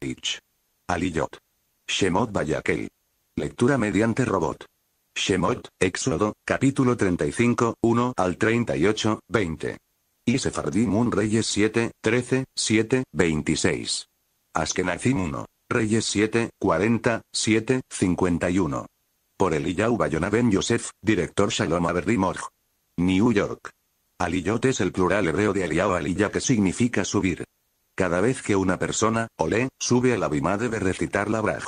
Ich. Aliyot. Shemot Bayakel. Lectura mediante robot. Shemot, Éxodo, capítulo 35, 1 al 38, 20. Y Sefardim Reyes 7, 13, 7, 26. Askenazim 1. Reyes 7, 40, 7, 51. Por Eliyahu Bayona Yosef, director Shalom Aberdimorg. New York. Aliyot es el plural hebreo de Eliyahu Aliyah que significa subir. Cada vez que una persona, olé, sube al Abimá debe recitar la Braj.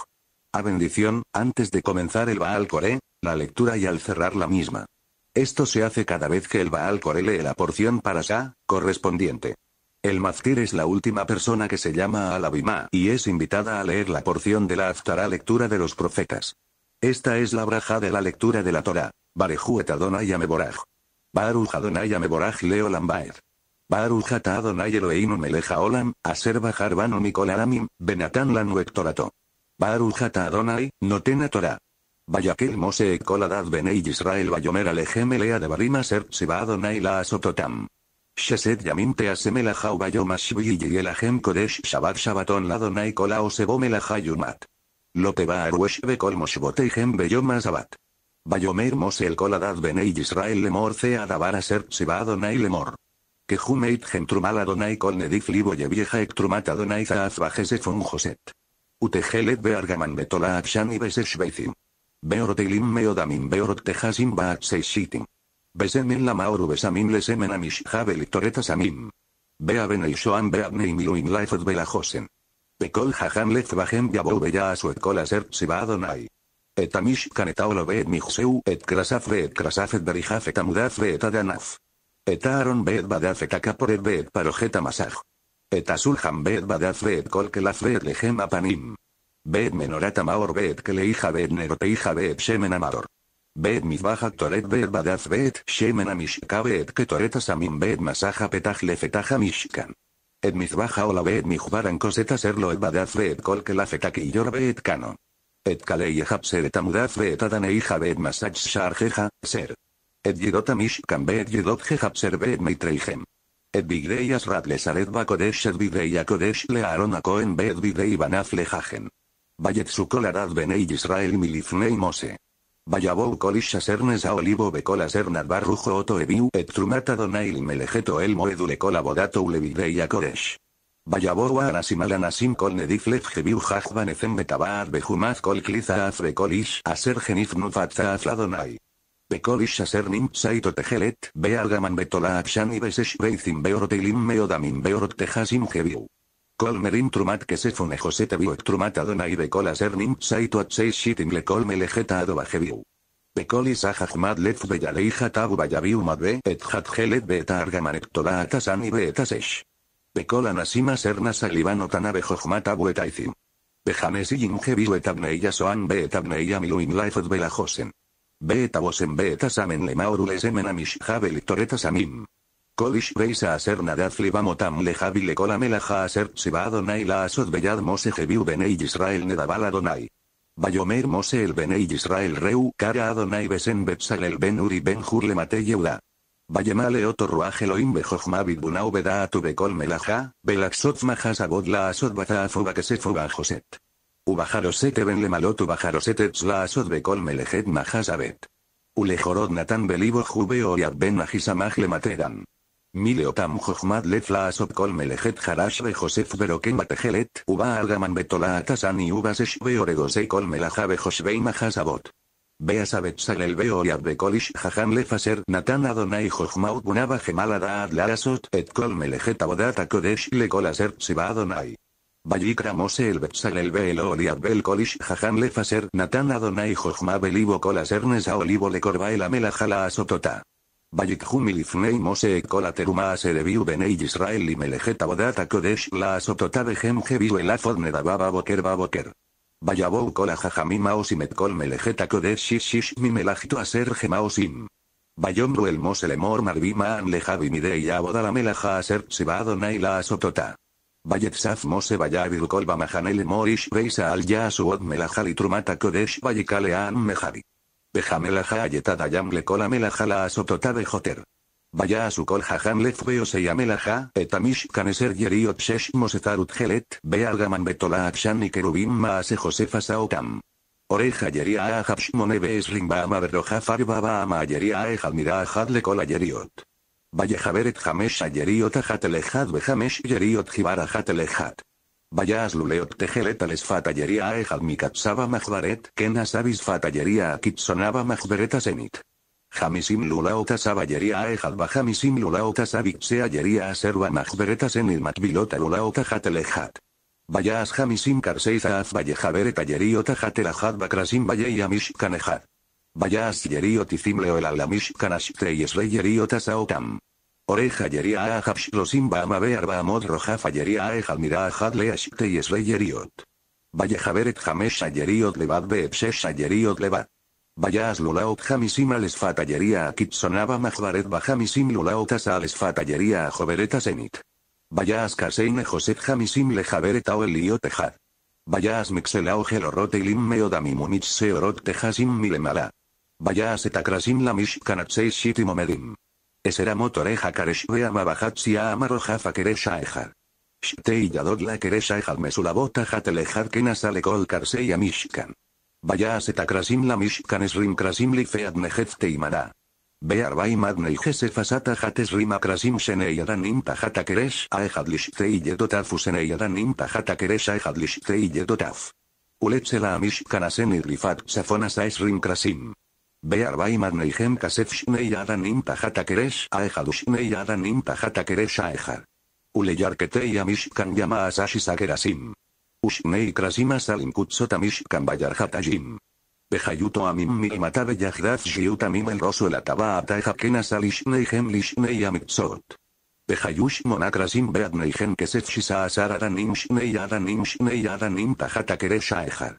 A bendición, antes de comenzar el Baal kore, la lectura y al cerrar la misma. Esto se hace cada vez que el Baal kore lee la porción para Shah, correspondiente. El maftir es la última persona que se llama la Abimá y es invitada a leer la porción de la aftara lectura de los profetas. Esta es la braja de la lectura de la Torah. Barejuet Adonai Ameboraj. Adonai Leo lambaer Baruch Adonai Eloheinu meleja haolam, aser bajar banu mikolaramim, benatán lanu ektorato. Baruch Adonai, notena Torah. Vayakel Mose Koladad Benei Israel Bayomer Alejem Elea de Barima Ser Adonai La Asototam. Sheset Yamim Teasemela Jau Bayom Ashbi jem Kodesh Shabbat Shabbaton Ladonai Kola Osebomela Jayumat. Loteba Arweshbe Kol jem Beyom Bayomer Mose El Koladad Benei Israel Lemor dabar aser Ser Adonai Lemor que jumeit gentrumala donai con liboye vieja ectrumata donai zaaz bajese fun joset. Utegelet beargaman betola akshan y shveizim. Beorotilim meodamin beorot tejasim baat seishitim. Besemin la maoru besamin lesemen amishjave toretas amim. Bea benei shoan beabne miluim laifot josen Pekol jajam lez bajem yabou beya kol asert adonai. Et amish kanetaolo beet mijseu et krasafre et krasafet et et adanaf. Etaron Bed Badaz por Bed Parojeta Masaj. Etasulham Bed Badaz Bed la Bed Lehem Apanim. Bed Menorata Maor Bed leija Bed neroteija Bed Shemen Amador. Bed Mizbaja Toret Bed Badaz Bet Shemen Amishka Bet Ketoret Asamim Bet Masaja Petaj Lefetaja Mishkan. Et Mizbaja Ola Bet ser Coseta Serlo Et Badaz col que Etaki Yor Bet Kano. Et Kaleija et Etamudaz Bet hija bed Masaj Sharjeja, Ser. Et yedot amish kambe et yedot jehapserbe et meitreihem. Et bigrei aret bakodesh et akodesh le aaron akoen be et bigrei banaf lejagen. Bayet Israel milifnei Mose. Bayabou kolish asernes a olivo bekol asernat barrujo oto ebiu et trumata donail melejeto el moedule lekol abodato ulevidei akodesh. a anasimal kol nediflef jeviu jajban efem betabar bejumaz kol kliza afre kolish aser genif nufatza afladonai. Bekolish Sernim nim saito tehelet, argaman betola akshani besesh beizim beorotilim meodamim beorot tehasim heviu. Kolmerim trumat kesefune josete biuek trumat adonai ernim aser nim saito atseis le kolmelejeta adoba heviu. Bekolis ahajmad lef beyaleija tabu bayabiu et hat helet argaman et tola atasani beetasesh. Bekola nasima serna salivano tanabe jojmata buetaizim. Bejamesi jim heviu etabneia soan beetabneia miluim bela belajosen. Beta vosem beta samen maurules amish javel toretas Kolish veis a hacer nadad le javile colamelaja hacer adonai la asod bellad mose jebiu benei Israel nedabal adonai. Bayomer mose el benei Israel reu cara adonai besen el ben uri ben jur mate yeuda. Bayemale otorruaj Elohim beda atu melaja, belaxot majas la asod bata que se fuga joset. Ubajarosete ben le malot ubajarosete tzlaasot bekol melejet majasabet. Ulejorod natan belibo juve oriad ben majisamaj le materan. Mileotam Jojmad le Azot kol melejet jarash be josef beroken batejelet uba algaman betola atasan y ubas eshbe oregose kol melajabe majasabot. Beasabet salel beo y jajan lefaser natan adonai jochmaut gemalada ad daad larasot et kol melejet abodata kodesh le kolaser tziba adonai el Mose el el OLIAD BEL Kolish Jajan Lefaser Natan Adonai JOJMA Belibo Kolas a Olivo le Corba el Amela Asotota. Humilifnei Mose Kola Teruma Aserebiu Benei Israel y Melejeta Bodata Kodesh la Asotota de Jebiu el Afodne Dababa Boker Baboker. Vayabou Kola JAJAMIMA OSIMET Kol Melejeta Kodesh Shishish Mimelajito Aser Gemaosim. Vayomru el Mose Lemor Marvima An Lejavi Midei Abodala Melaja Aser Tsiba Adonai la Asotota. Saf Mose Vallavid Kolba Mahanel Morish Beisa Al Yasuot Melahal Trumata Kodesh Vayikalean Mehari. Bejamelaja Ayetada Yamle melahala Asotota joter. Vaya a su col se yamelaja, etamish kaneser yeriot shesh mosetarut gelet, ve algaman betola akshan y kerubim maase josefa saotam. Oreja yeria a hapsh moneve es rimba ama a cola Vallejaveret Jamesh Ayeriot Ajatelejad Bejamesh Yeriot Jibara Jatelejad. Bayas luleot tejeret ales ejad aejad Mikatsaba majbaret kenas fatalleria a akitsonaba majvereta asenit. Jamisim lulaota saballería Ejad bajamisim lulaota sabikse ayería serva majberet asenit matbilota lulaota jatelejat. jamisim karseiza az vallejaberet ayeriota bakrasim valle Yamish Vayas yeriot o el alamish y yeriot asaotam. Oreja yeria ahapsh los a mod roja ashte y ahad yeriot. Vaya haberet jamesh ayeriot levad beepsesh ayeriot levad. Vayas lulaot jamisim a Kitsonaba majbaret bajamisim lulaot asa a a senit. Vayas kaseine josep jamisim lejaberet aoeliot ejad. Vayas mixelao gelorote ilim meodamimunich seorot tejasim milemala. Vaya Setakrasim la Mishkanatsei Shiti Esera motoreja kareshvea mabahatsia keresha ejar. Shtei yadod la ejal mesulabota jatelejar sale kol karsei amishkan. Vaya setakrasim la mishkan esrim krasim li fead neheftei maná. Bearbai magnei gesefasata hates rima krasim seneiadan imta tajata keresh aejad lishtei yedotafu seneiadan imta hata keresh aejad lishtei yedotaf. Uletsela amishkan asenir lifat safonas aesrim krasim. בארבעים מנעיכם כסף שני ידנים תחת הקרש האחד ושני ידנים תחת הקרש האחד. ולירכתי המשכן ימאס אשיס הקרסים. ושני קרסים אסלים קוצות המשכן בירכת אג'ים. בחיות העמים מאימתה ויחדף שיות עמים אל ראשו אל הטבעתך כן עשה לשניכם לשני המקצות. וחיו שמונה קרסים באדניכם כסף שישה עשר אדנים שני אדנים שני אדנים תחת הקרש האחד.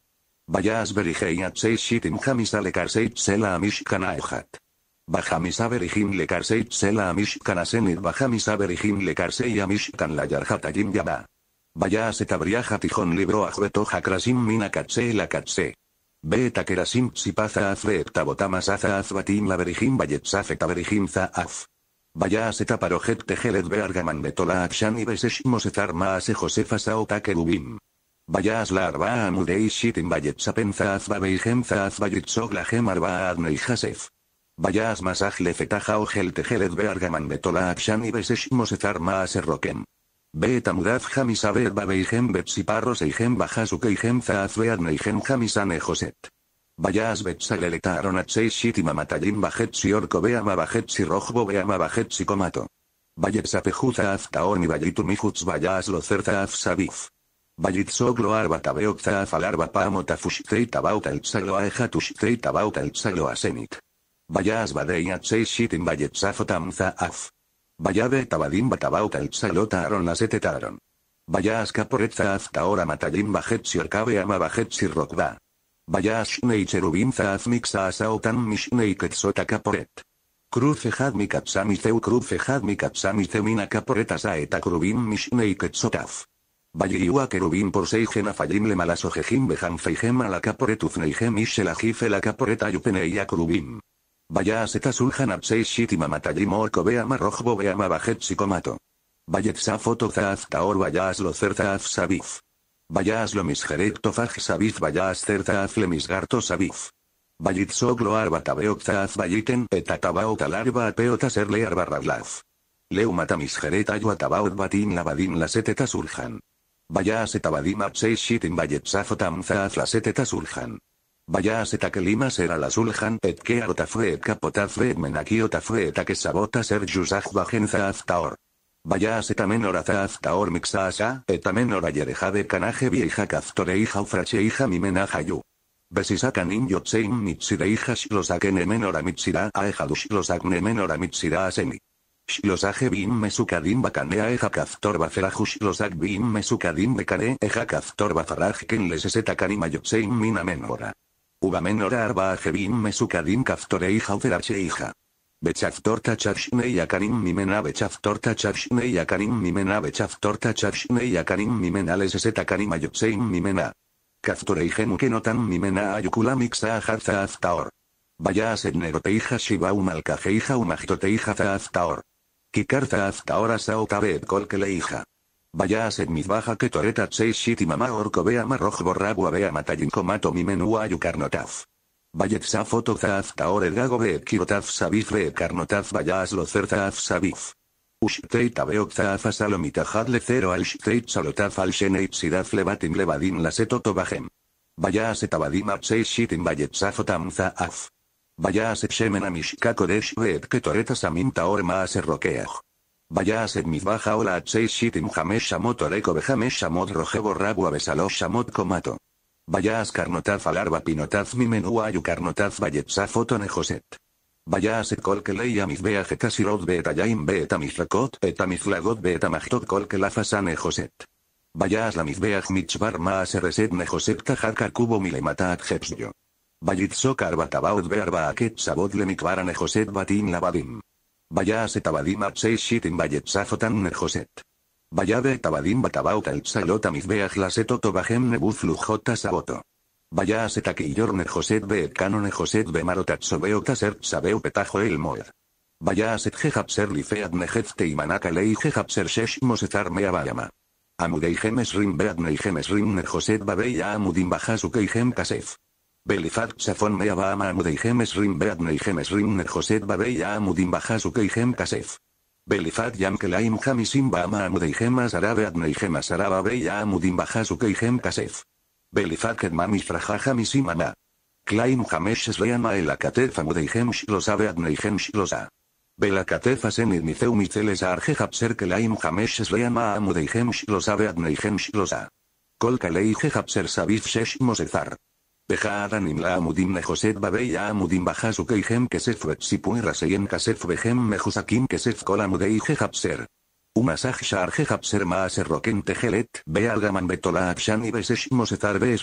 Vayas verigeyat seis shitim hamisa lekarseit sela amishkanaehat. Bahamisa verigim lekarseit sela amishkanasenit bahamisa le lekarsei amishkan layarhatayim yaba. Vayas etabriaja tijon libro ajbeto hakrasim mina katse la katse. Beta kerasim sipaza afre eptabotamas aza azbatim la verigim bayetsaf za zaaz. Vaya seta parojet tejelet beargaman betola akshan y Besesh ase josefa sao takerubim la la amudei shitin vayetsapenza azba beijenza bayet la gem arba adnei jasef. Vayas masaj o ojel tejelet beargaman betola akshan y beseshmosezar maas errokem. Betamudaz jamisabe babeijem betsiparros eijem bajasuke eijem zaazbeadne eijem jamisane joset. Vayas betsaleletaron shi shitima bajet bajetsi orko bajet bajetsi rojbo beama bajetsi komato. Vayetsapejuza aztaon y vayitumijutz vayas locerza sabif Vallitzogloar batabeokza afalarba alarba fushtreit abauta iltsaloa ejatushtreit abauta iltsaloa senit. Vayas badei shitin valletzafotamza af. Vayabe tabadim batabauta taaron aron asetetaron. Vayas caporet hasta taora matalim bajetsi orcabe ama bajet rokba. Vayas shnei cherubim zaaf mixa asautan mishnei quetzota caporet. Cruce Hadmi mi katsami zeu cruce had mi katsami zemina mishnei Valliua querubín por seigen afayim le malasojejim bejan feijem alakapore tufneijem la elakapore tayupeneia querubim. Vaya aseta suljan abseis shitima matayim beama rojbo beama bajet sikomato. Vayet zaaz taor vayas lo cerzaaf sabif. Vayas lo misjeret tofaj sabif vayas cerzaaf le misgarto sabif. Vallit soglo tabeo zaaz vayiten etatabao talarba apeota serle arbarrablaf. Leumata misjereta yuatabaot batin la Seteta surjan a seta badima Aflaseteta Surjan. Lima será la Surjan et que arotafue et capotafue et menaki otafue et que sabota ser yusaj bajenza aftaor. menor oraza aftaor mixasa, etamen de canaje vieja kaftoreija hija mimenajayu. Besisakan in yotseim mitzireija shlosaken menor mitsira mitzira aejadush ne menor a e mitzira aseni. Shlosage bim mesukadim bakanea ejakaztor baferajush losaj bim mesukadim bekane ejakaztor bafaraj ken lesesetakan imayotseim mina menora. Ubamenora arba ajebim mesukadim kaftorei e hija. Bechaftor tachafshnei akanim mimena bechaftor tachafshnei akanim mimena bechaftor y akanim mimena lesesetakan imayotseim mimena. Kaftorei genukenotan mimena mixa ajarza aftaor. Vaya a ser hija shibaum alcajeija hija zaaftaor. ¿Qué carta hasta ahora saotabed col que le hija? Vaya a mi baja que toreta seis shit y mamá orco vea marroj borrabu vea matayin comato mi menú ayucarnotaf. Vayet foto hasta el gago ve kirotaf sabif ve carnotaf vaya lo taf sabif. Ushteit abeok zaaf le cero al shteit salotaf al sheneit sidaf levatim levadim seto tobajem. Vaya a setabadim at seis shit in vayet et shemen a mishkakodesh veet ketoreta samim taor maase rokeaj. Vayáase mizbaja ola atsei shitim jamesh shamot oreko bejamesh shamot rojebo rabu abesalosh shamot komato. Vayas carnotaz alarba pinotaz mi menú ayu foto valletza joset. Vaya et kol que leia mis beta beta eta beta majtot lafasane joset. Vaya la mis ma a e, reset ne joset Kubo cubo Vallitzokar batabaud bearbaaket le varan joset batin lavadim. Vaya setabadim apsei shitin valletzafotan nejoset. Vaya de tabadim batabaut alpsalota mizbeaj lasetoto bajem nebuz lujota saboto. Vaya setaquillor nejoset be canon nejoset be marotatsobeo taser sabeu petajo el moed. Vaya set feat lifead nejefte y lei shesh mosezar Bayama. Amudei gemes rim bead gemes rim nejoset babeya amudim bajasuke gem kasef. Belifat Safon Meaba Amude y Gemes Rim Beadne y Gemes Rim Joset Babeya Amudim Bajasuke y Gem Kasef. Belifat Yamkelaim Hamisim Bama Amude y Gemas Arabe Gemas Araba Amudim Bajasuke y Gem Kasef. Belifat Kedmamis Frajaja Misimana. Klaim Hamesh leama el Akatef Amude y Gems los Abe y Gems los A. Belakatef Asen Miceu Miceles Arje Hapser Kelaim Hamesh Sleama Amude y Gems los Abe y Sabif Shesh Mosezar adanim la amudim nejoset babey amudim bajasu keijem kesef sipuir raseyen kasef bejem mejusakim kesef kolamudei jejapser. Umasaj shar jejapser maaser roken tejelet, be algaman betola akshani besesh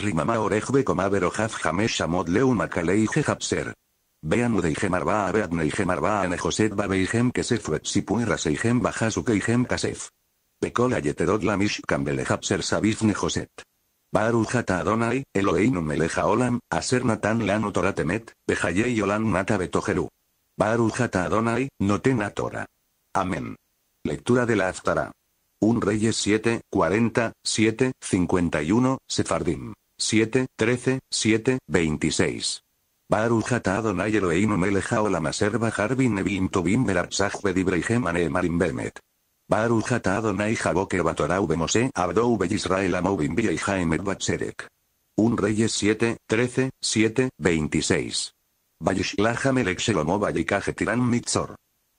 rimama orej bekoma berojaf jamesh shamot leumakalei jejapser. Vean Udeijem Arba Abeadneijem Arba Anejoset Babeijem Kesef bajasukei Gem Kasef. Pekola yetedot Lamish Sabif Nejoset. Baruch Adonai, Eloheinu meleja olam, aser natan lanu toratemet, y olam nata betojeru. Baruch ata Adonai, noten Torah. Amén. Lectura de la Aftara. Un Reyes 7, 40, 7, 51, Sefardim. 7, 13, 7, 26. Baruch Adonai Eloheinu meleja olam aser bajar bin nebim tobim berat bedibreihem bemet. Baruch Adonai Jaboker Batorau Bemose Abdou Israel Amoubim y Jaemet Batserek. Un Reyes 7, 13, 7, 26. Vayishlahamelek Shelomo Vayikaje Tiran Mitzor.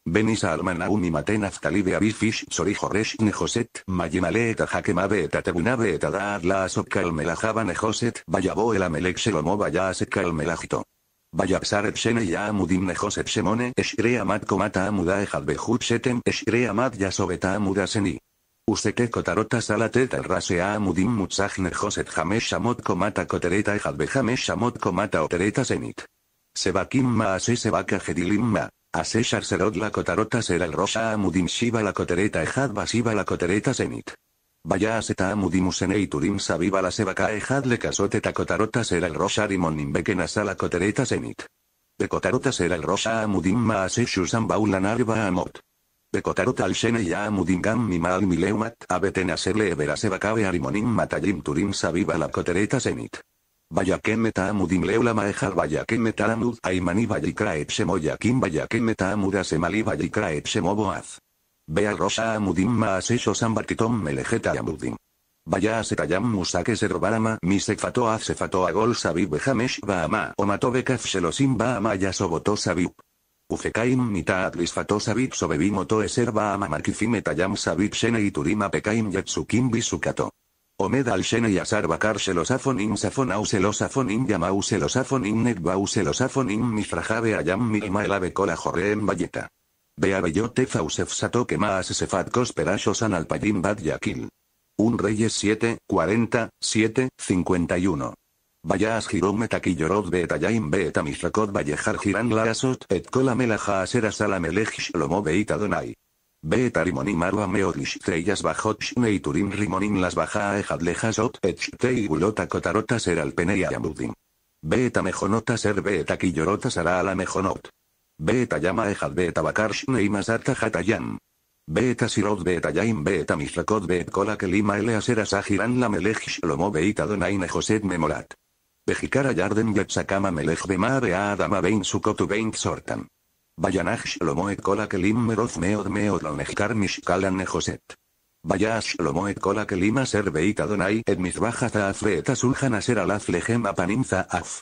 Benisa almana unimaten aftali Aftalibe Abifish Sorijoresh Nejoset Mayimale eta Hakemabe eta Tebunabe eta Daad la Asokal Kalmelajaba Nejoset Vayabo el Amelek Shelomo Vayasek Vayapsar ya amudim nejos shemone eshre amat komata amuda ejalbehut shetem eshre amat yasobeta amuda seni. Useke kotarota salatet el rasea amudim mutzaj nejos jamesh shamot komata kotereta jamesh shamot komata otereta senit. Sebakim ase sebaka maase Ase sharserod la kotarota ser el rosha amudim shiva la kotereta ejad la kotereta senit. Vaya a seta amudimus en eiturim sabiba la seba cae jadle takotarota ser el rosa rimon imbequen asala cotereta senit. De cotarota el rosa amudim ma shusam baulan arba amot. De cotarota al shene ya amudim gam mi mal mi leumat abeten aserle ebera seba cae arimon matayim turim sabiba la cotereta senit. Vaya que meta amudim leula maejar vaya que meta amud aimani vaya y kim vaya que meta amuda semali vaya y Bea Rosa Amudim Maasesho kitom Melejeta Amudim. Vaya Setayam Musake Barama Misek sefato a Gol Sabib jamesh Baama Bekaf Shelosim Baama Yasoboto Sabib. Ufekaim mita atlis fato sabib sobebimoto eser baama markifime tayam sabib shene y turima pekaim yetsukim bisukato. Omed al shene yasar bakar Shelosafonim safon au selosafonim yamau in net mifrajabe ayam milma elabe kola en valleta bellote fausef que más Sefat perashosan al Padim Bad Yakil. Un Reyes 7, 40, 7, 51. Vayas Jirom Metaquillorod Betayim Betamishrakot Vallejar Giran Larasot et Kolamelaja Asera salamelej Shlomo Beita Donai. rimonim treyas bajot shneiturim rimonim las baja ejadlejasot et shtei gulota kotarotas er alpenei amudim. Beta mejonotas ser beta a la Beta Yama Ejad Beta Bakarshne y Masata Hatayam. Beta Sirot Beta Yaim Beta Mishlakot Bet Kola Kelima Eleasera Sahiran melech Shlomo Beita NEJOSET Joset Memorat. Bejikara Yarden de Melech de Adama Bein Sukotu Bein Sortam. Bayanach Shlomo et Kola Kelim Meroz Meod Meod mish Mishkalan Nejoset. VAYA Shlomo et Kola Kelima Ser Donai et Mizbaja Zaaz Beta Sulhan Aser Alaz Lehem Apanim af.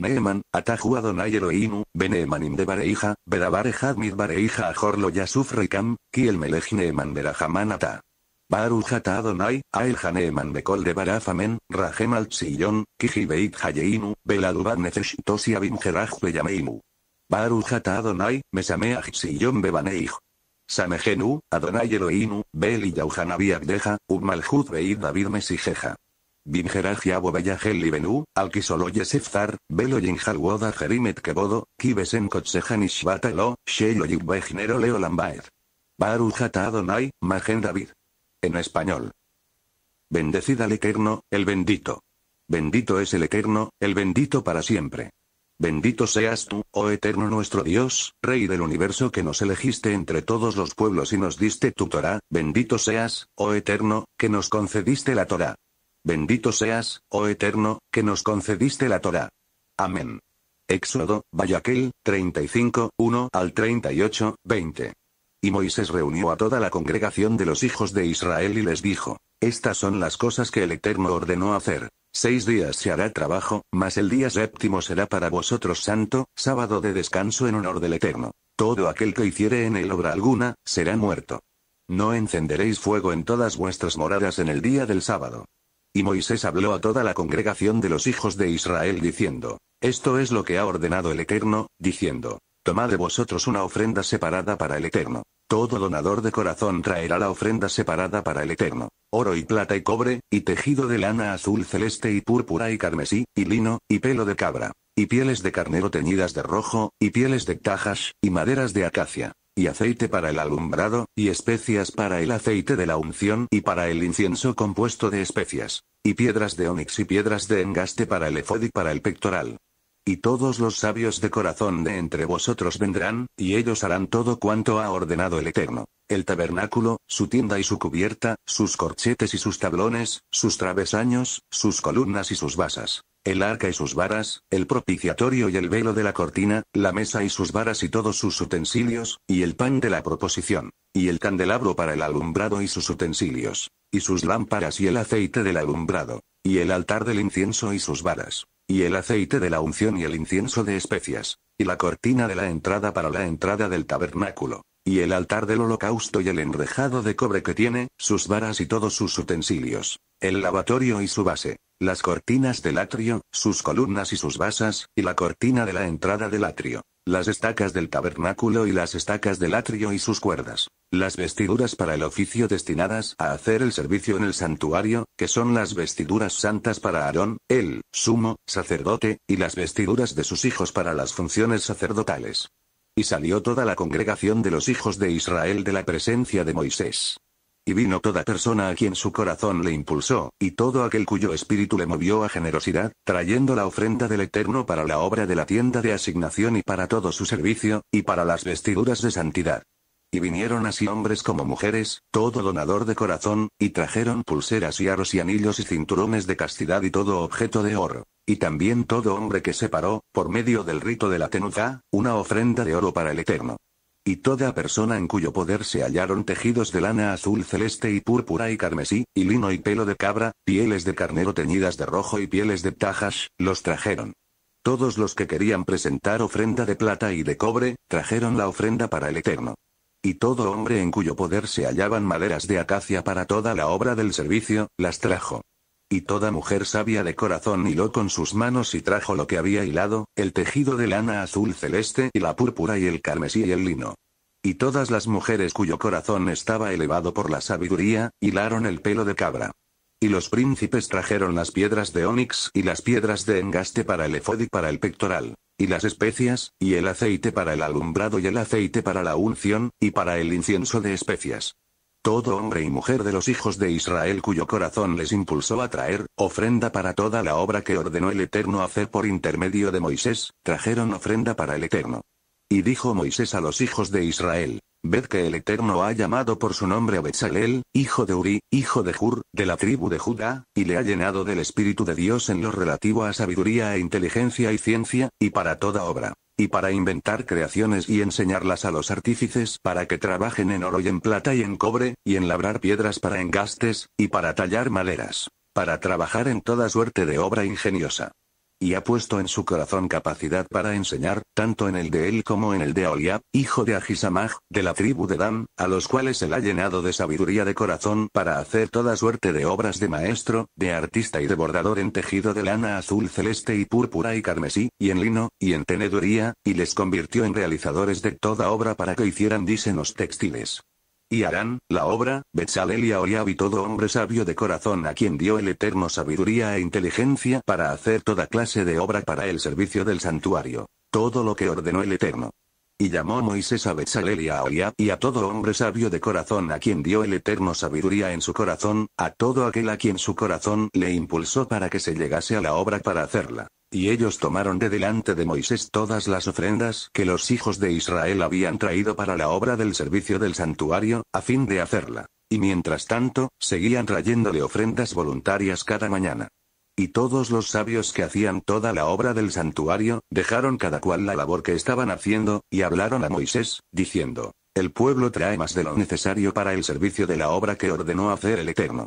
Neeman, Atahu Adonai Eloheinu, Beneemanim de Bareija, Berabare mit Bareija a Jorlo Yasuf Rekam, Kiel melej Neeman Berahaman Ata. Baruch Adonai, Ael de Bekol de Barafamen, rajem Al kiji beit Hayeinu, bel Nefesh Tosi Abim geraj Beyameinu. Baruch Adonai, Mesameach bebaneij. Samejenu, Adonai Eloheinu, Bel y Deja, Abdeja, Beit David Mesijeja. Vingeraj Yabo Bayahel Benu, Alkisoloye Seftar, Belo Yinjalwoda Jerimet Kebodo, Kibesen Kotsehan Ishvatalo, Shelo Yibbejnero Leo Adonai, Magen David. En español. Bendecida al Eterno, el bendito. Bendito es el Eterno, el bendito para siempre. Bendito seas tú, oh eterno nuestro Dios, Rey del universo que nos elegiste entre todos los pueblos y nos diste tu Torah, bendito seas, oh eterno, que nos concediste la Torah. Bendito seas, oh Eterno, que nos concediste la Torah. Amén. Éxodo, Vayaquel, 35, 1 al 38, 20. Y Moisés reunió a toda la congregación de los hijos de Israel y les dijo, Estas son las cosas que el Eterno ordenó hacer. Seis días se hará trabajo, mas el día séptimo será para vosotros santo, sábado de descanso en honor del Eterno. Todo aquel que hiciere en él obra alguna, será muerto. No encenderéis fuego en todas vuestras moradas en el día del sábado. Y Moisés habló a toda la congregación de los hijos de Israel diciendo, Esto es lo que ha ordenado el Eterno, diciendo, Tomad de vosotros una ofrenda separada para el Eterno. Todo donador de corazón traerá la ofrenda separada para el Eterno. Oro y plata y cobre, y tejido de lana azul celeste y púrpura y carmesí, y lino, y pelo de cabra, y pieles de carnero teñidas de rojo, y pieles de tajas, y maderas de acacia y aceite para el alumbrado, y especias para el aceite de la unción y para el incienso compuesto de especias, y piedras de onix y piedras de engaste para el efod y para el pectoral. Y todos los sabios de corazón de entre vosotros vendrán, y ellos harán todo cuanto ha ordenado el Eterno. El tabernáculo, su tienda y su cubierta, sus corchetes y sus tablones, sus travesaños, sus columnas y sus basas. El arca y sus varas, el propiciatorio y el velo de la cortina, la mesa y sus varas y todos sus utensilios, y el pan de la proposición, y el candelabro para el alumbrado y sus utensilios, y sus lámparas y el aceite del alumbrado, y el altar del incienso y sus varas, y el aceite de la unción y el incienso de especias, y la cortina de la entrada para la entrada del tabernáculo y el altar del holocausto y el enrejado de cobre que tiene, sus varas y todos sus utensilios. El lavatorio y su base. Las cortinas del atrio, sus columnas y sus basas, y la cortina de la entrada del atrio. Las estacas del tabernáculo y las estacas del atrio y sus cuerdas. Las vestiduras para el oficio destinadas a hacer el servicio en el santuario, que son las vestiduras santas para Aarón, el sumo sacerdote, y las vestiduras de sus hijos para las funciones sacerdotales. Y salió toda la congregación de los hijos de Israel de la presencia de Moisés. Y vino toda persona a quien su corazón le impulsó, y todo aquel cuyo espíritu le movió a generosidad, trayendo la ofrenda del Eterno para la obra de la tienda de asignación y para todo su servicio, y para las vestiduras de santidad. Y vinieron así hombres como mujeres, todo donador de corazón, y trajeron pulseras y aros y anillos y cinturones de castidad y todo objeto de oro. Y también todo hombre que separó, por medio del rito de la tenuza, una ofrenda de oro para el Eterno. Y toda persona en cuyo poder se hallaron tejidos de lana azul celeste y púrpura y carmesí, y lino y pelo de cabra, pieles de carnero teñidas de rojo y pieles de tajas, los trajeron. Todos los que querían presentar ofrenda de plata y de cobre, trajeron la ofrenda para el Eterno. Y todo hombre en cuyo poder se hallaban maderas de acacia para toda la obra del servicio, las trajo. Y toda mujer sabia de corazón hiló con sus manos y trajo lo que había hilado, el tejido de lana azul celeste y la púrpura y el carmesí y el lino. Y todas las mujeres cuyo corazón estaba elevado por la sabiduría, hilaron el pelo de cabra. Y los príncipes trajeron las piedras de ónix y las piedras de engaste para el efod y para el pectoral, y las especias, y el aceite para el alumbrado y el aceite para la unción, y para el incienso de especias todo hombre y mujer de los hijos de Israel cuyo corazón les impulsó a traer, ofrenda para toda la obra que ordenó el Eterno hacer por intermedio de Moisés, trajeron ofrenda para el Eterno. Y dijo Moisés a los hijos de Israel, ved que el Eterno ha llamado por su nombre a Bezalel, hijo de Uri, hijo de Hur, de la tribu de Judá, y le ha llenado del Espíritu de Dios en lo relativo a sabiduría e inteligencia y ciencia, y para toda obra. Y para inventar creaciones y enseñarlas a los artífices para que trabajen en oro y en plata y en cobre, y en labrar piedras para engastes, y para tallar maderas. Para trabajar en toda suerte de obra ingeniosa y ha puesto en su corazón capacidad para enseñar, tanto en el de él como en el de Oliab, hijo de Ajisamaj, de la tribu de Dan, a los cuales él ha llenado de sabiduría de corazón para hacer toda suerte de obras de maestro, de artista y de bordador en tejido de lana azul celeste y púrpura y carmesí, y en lino, y en teneduría, y les convirtió en realizadores de toda obra para que hicieran diseños textiles. Y harán, la obra, Bezalel y y todo hombre sabio de corazón a quien dio el Eterno sabiduría e inteligencia para hacer toda clase de obra para el servicio del santuario. Todo lo que ordenó el Eterno. Y llamó Moisés a Bezalel y a y a todo hombre sabio de corazón a quien dio el Eterno sabiduría en su corazón, a todo aquel a quien su corazón le impulsó para que se llegase a la obra para hacerla y ellos tomaron de delante de Moisés todas las ofrendas que los hijos de Israel habían traído para la obra del servicio del santuario, a fin de hacerla. Y mientras tanto, seguían trayéndole ofrendas voluntarias cada mañana. Y todos los sabios que hacían toda la obra del santuario, dejaron cada cual la labor que estaban haciendo, y hablaron a Moisés, diciendo, El pueblo trae más de lo necesario para el servicio de la obra que ordenó hacer el Eterno.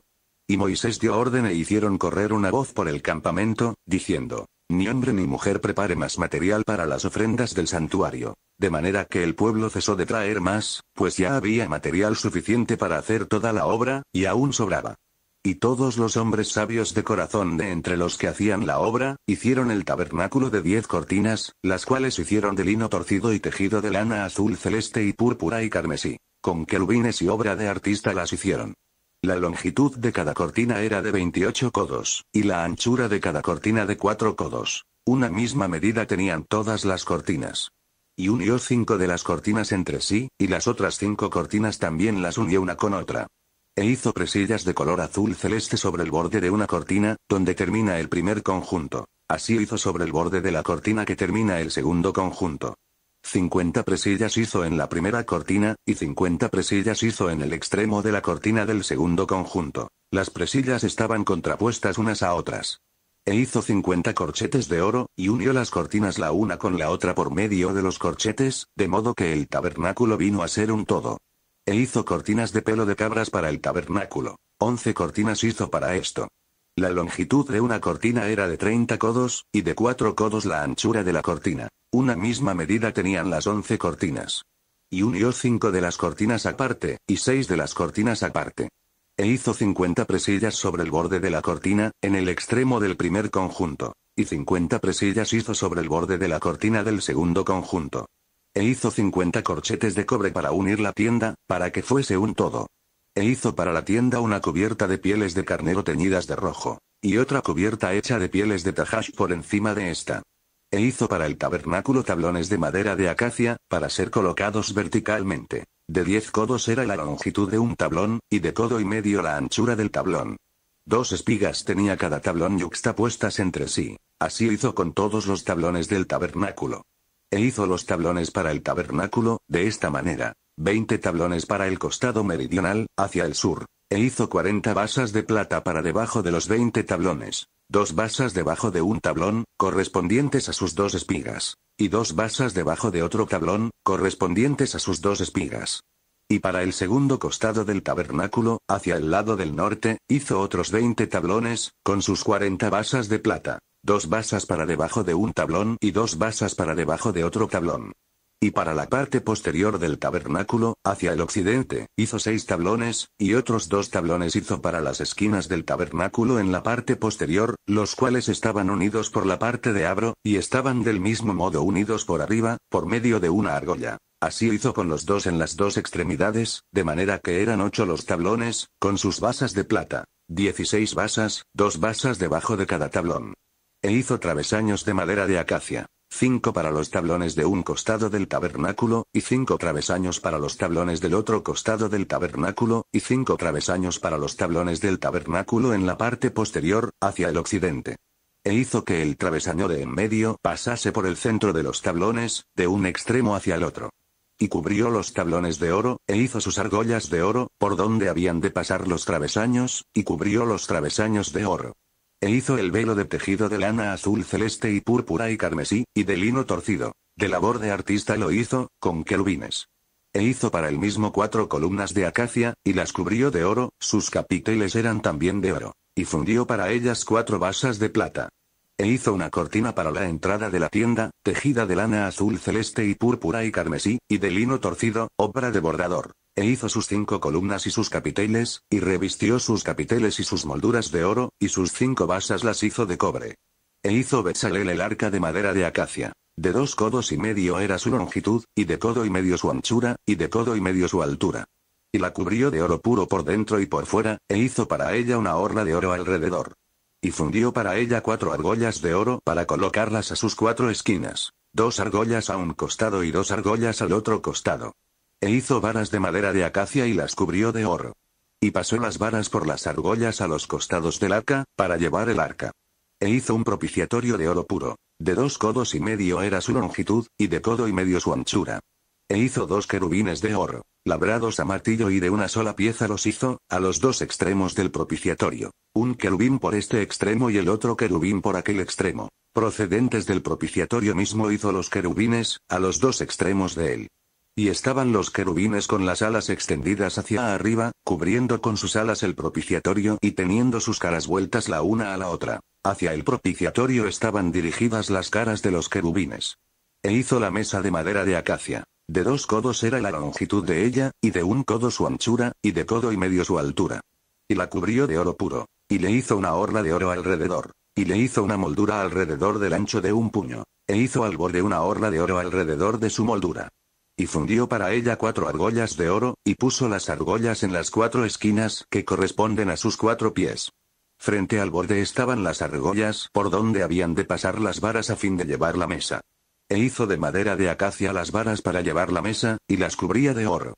Y Moisés dio orden e hicieron correr una voz por el campamento, diciendo, Ni hombre ni mujer prepare más material para las ofrendas del santuario. De manera que el pueblo cesó de traer más, pues ya había material suficiente para hacer toda la obra, y aún sobraba. Y todos los hombres sabios de corazón de entre los que hacían la obra, hicieron el tabernáculo de diez cortinas, las cuales hicieron de lino torcido y tejido de lana azul celeste y púrpura y carmesí. Con querubines y obra de artista las hicieron. La longitud de cada cortina era de 28 codos, y la anchura de cada cortina de 4 codos. Una misma medida tenían todas las cortinas. Y unió cinco de las cortinas entre sí, y las otras cinco cortinas también las unió una con otra. E hizo presillas de color azul celeste sobre el borde de una cortina, donde termina el primer conjunto. Así hizo sobre el borde de la cortina que termina el segundo conjunto. 50 presillas hizo en la primera cortina, y 50 presillas hizo en el extremo de la cortina del segundo conjunto. Las presillas estaban contrapuestas unas a otras. E hizo 50 corchetes de oro, y unió las cortinas la una con la otra por medio de los corchetes, de modo que el tabernáculo vino a ser un todo. E hizo cortinas de pelo de cabras para el tabernáculo. 11 cortinas hizo para esto. La longitud de una cortina era de 30 codos, y de 4 codos la anchura de la cortina. Una misma medida tenían las once cortinas. Y unió cinco de las cortinas aparte, y seis de las cortinas aparte. E hizo cincuenta presillas sobre el borde de la cortina, en el extremo del primer conjunto. Y cincuenta presillas hizo sobre el borde de la cortina del segundo conjunto. E hizo cincuenta corchetes de cobre para unir la tienda, para que fuese un todo. E hizo para la tienda una cubierta de pieles de carnero teñidas de rojo. Y otra cubierta hecha de pieles de tajash por encima de esta. E hizo para el tabernáculo tablones de madera de acacia, para ser colocados verticalmente. De diez codos era la longitud de un tablón, y de codo y medio la anchura del tablón. Dos espigas tenía cada tablón yuxtapuestas entre sí. Así hizo con todos los tablones del tabernáculo. E hizo los tablones para el tabernáculo, de esta manera. Veinte tablones para el costado meridional, hacia el sur. E hizo cuarenta basas de plata para debajo de los veinte tablones. Dos basas debajo de un tablón, correspondientes a sus dos espigas. Y dos basas debajo de otro tablón, correspondientes a sus dos espigas. Y para el segundo costado del tabernáculo, hacia el lado del norte, hizo otros veinte tablones, con sus cuarenta basas de plata. Dos basas para debajo de un tablón y dos basas para debajo de otro tablón. Y para la parte posterior del tabernáculo, hacia el occidente, hizo seis tablones, y otros dos tablones hizo para las esquinas del tabernáculo en la parte posterior, los cuales estaban unidos por la parte de abro, y estaban del mismo modo unidos por arriba, por medio de una argolla. Así hizo con los dos en las dos extremidades, de manera que eran ocho los tablones, con sus basas de plata. Dieciséis basas, dos basas debajo de cada tablón. E hizo travesaños de madera de acacia. Cinco para los tablones de un costado del tabernáculo, y cinco travesaños para los tablones del otro costado del tabernáculo, y cinco travesaños para los tablones del tabernáculo en la parte posterior, hacia el occidente. E hizo que el travesaño de en medio pasase por el centro de los tablones, de un extremo hacia el otro. Y cubrió los tablones de oro, e hizo sus argollas de oro, por donde habían de pasar los travesaños, y cubrió los travesaños de oro. E hizo el velo de tejido de lana azul celeste y púrpura y carmesí, y de lino torcido. De labor de artista lo hizo, con querubines. E hizo para el mismo cuatro columnas de acacia, y las cubrió de oro, sus capiteles eran también de oro. Y fundió para ellas cuatro basas de plata. E hizo una cortina para la entrada de la tienda, tejida de lana azul celeste y púrpura y carmesí, y de lino torcido, obra de bordador e hizo sus cinco columnas y sus capiteles, y revistió sus capiteles y sus molduras de oro, y sus cinco basas las hizo de cobre. E hizo Bezalel el arca de madera de acacia. De dos codos y medio era su longitud, y de codo y medio su anchura, y de codo y medio su altura. Y la cubrió de oro puro por dentro y por fuera, e hizo para ella una orla de oro alrededor. Y fundió para ella cuatro argollas de oro para colocarlas a sus cuatro esquinas, dos argollas a un costado y dos argollas al otro costado. E hizo varas de madera de acacia y las cubrió de oro. Y pasó las varas por las argollas a los costados del arca, para llevar el arca. E hizo un propiciatorio de oro puro. De dos codos y medio era su longitud, y de codo y medio su anchura. E hizo dos querubines de oro, labrados a martillo y de una sola pieza los hizo, a los dos extremos del propiciatorio. Un querubín por este extremo y el otro querubín por aquel extremo. Procedentes del propiciatorio mismo hizo los querubines, a los dos extremos de él. Y estaban los querubines con las alas extendidas hacia arriba, cubriendo con sus alas el propiciatorio y teniendo sus caras vueltas la una a la otra. Hacia el propiciatorio estaban dirigidas las caras de los querubines. E hizo la mesa de madera de acacia. De dos codos era la longitud de ella, y de un codo su anchura, y de codo y medio su altura. Y la cubrió de oro puro. Y le hizo una orla de oro alrededor. Y le hizo una moldura alrededor del ancho de un puño. E hizo al borde una orla de oro alrededor de su moldura y fundió para ella cuatro argollas de oro, y puso las argollas en las cuatro esquinas que corresponden a sus cuatro pies. Frente al borde estaban las argollas por donde habían de pasar las varas a fin de llevar la mesa. E hizo de madera de acacia las varas para llevar la mesa, y las cubría de oro.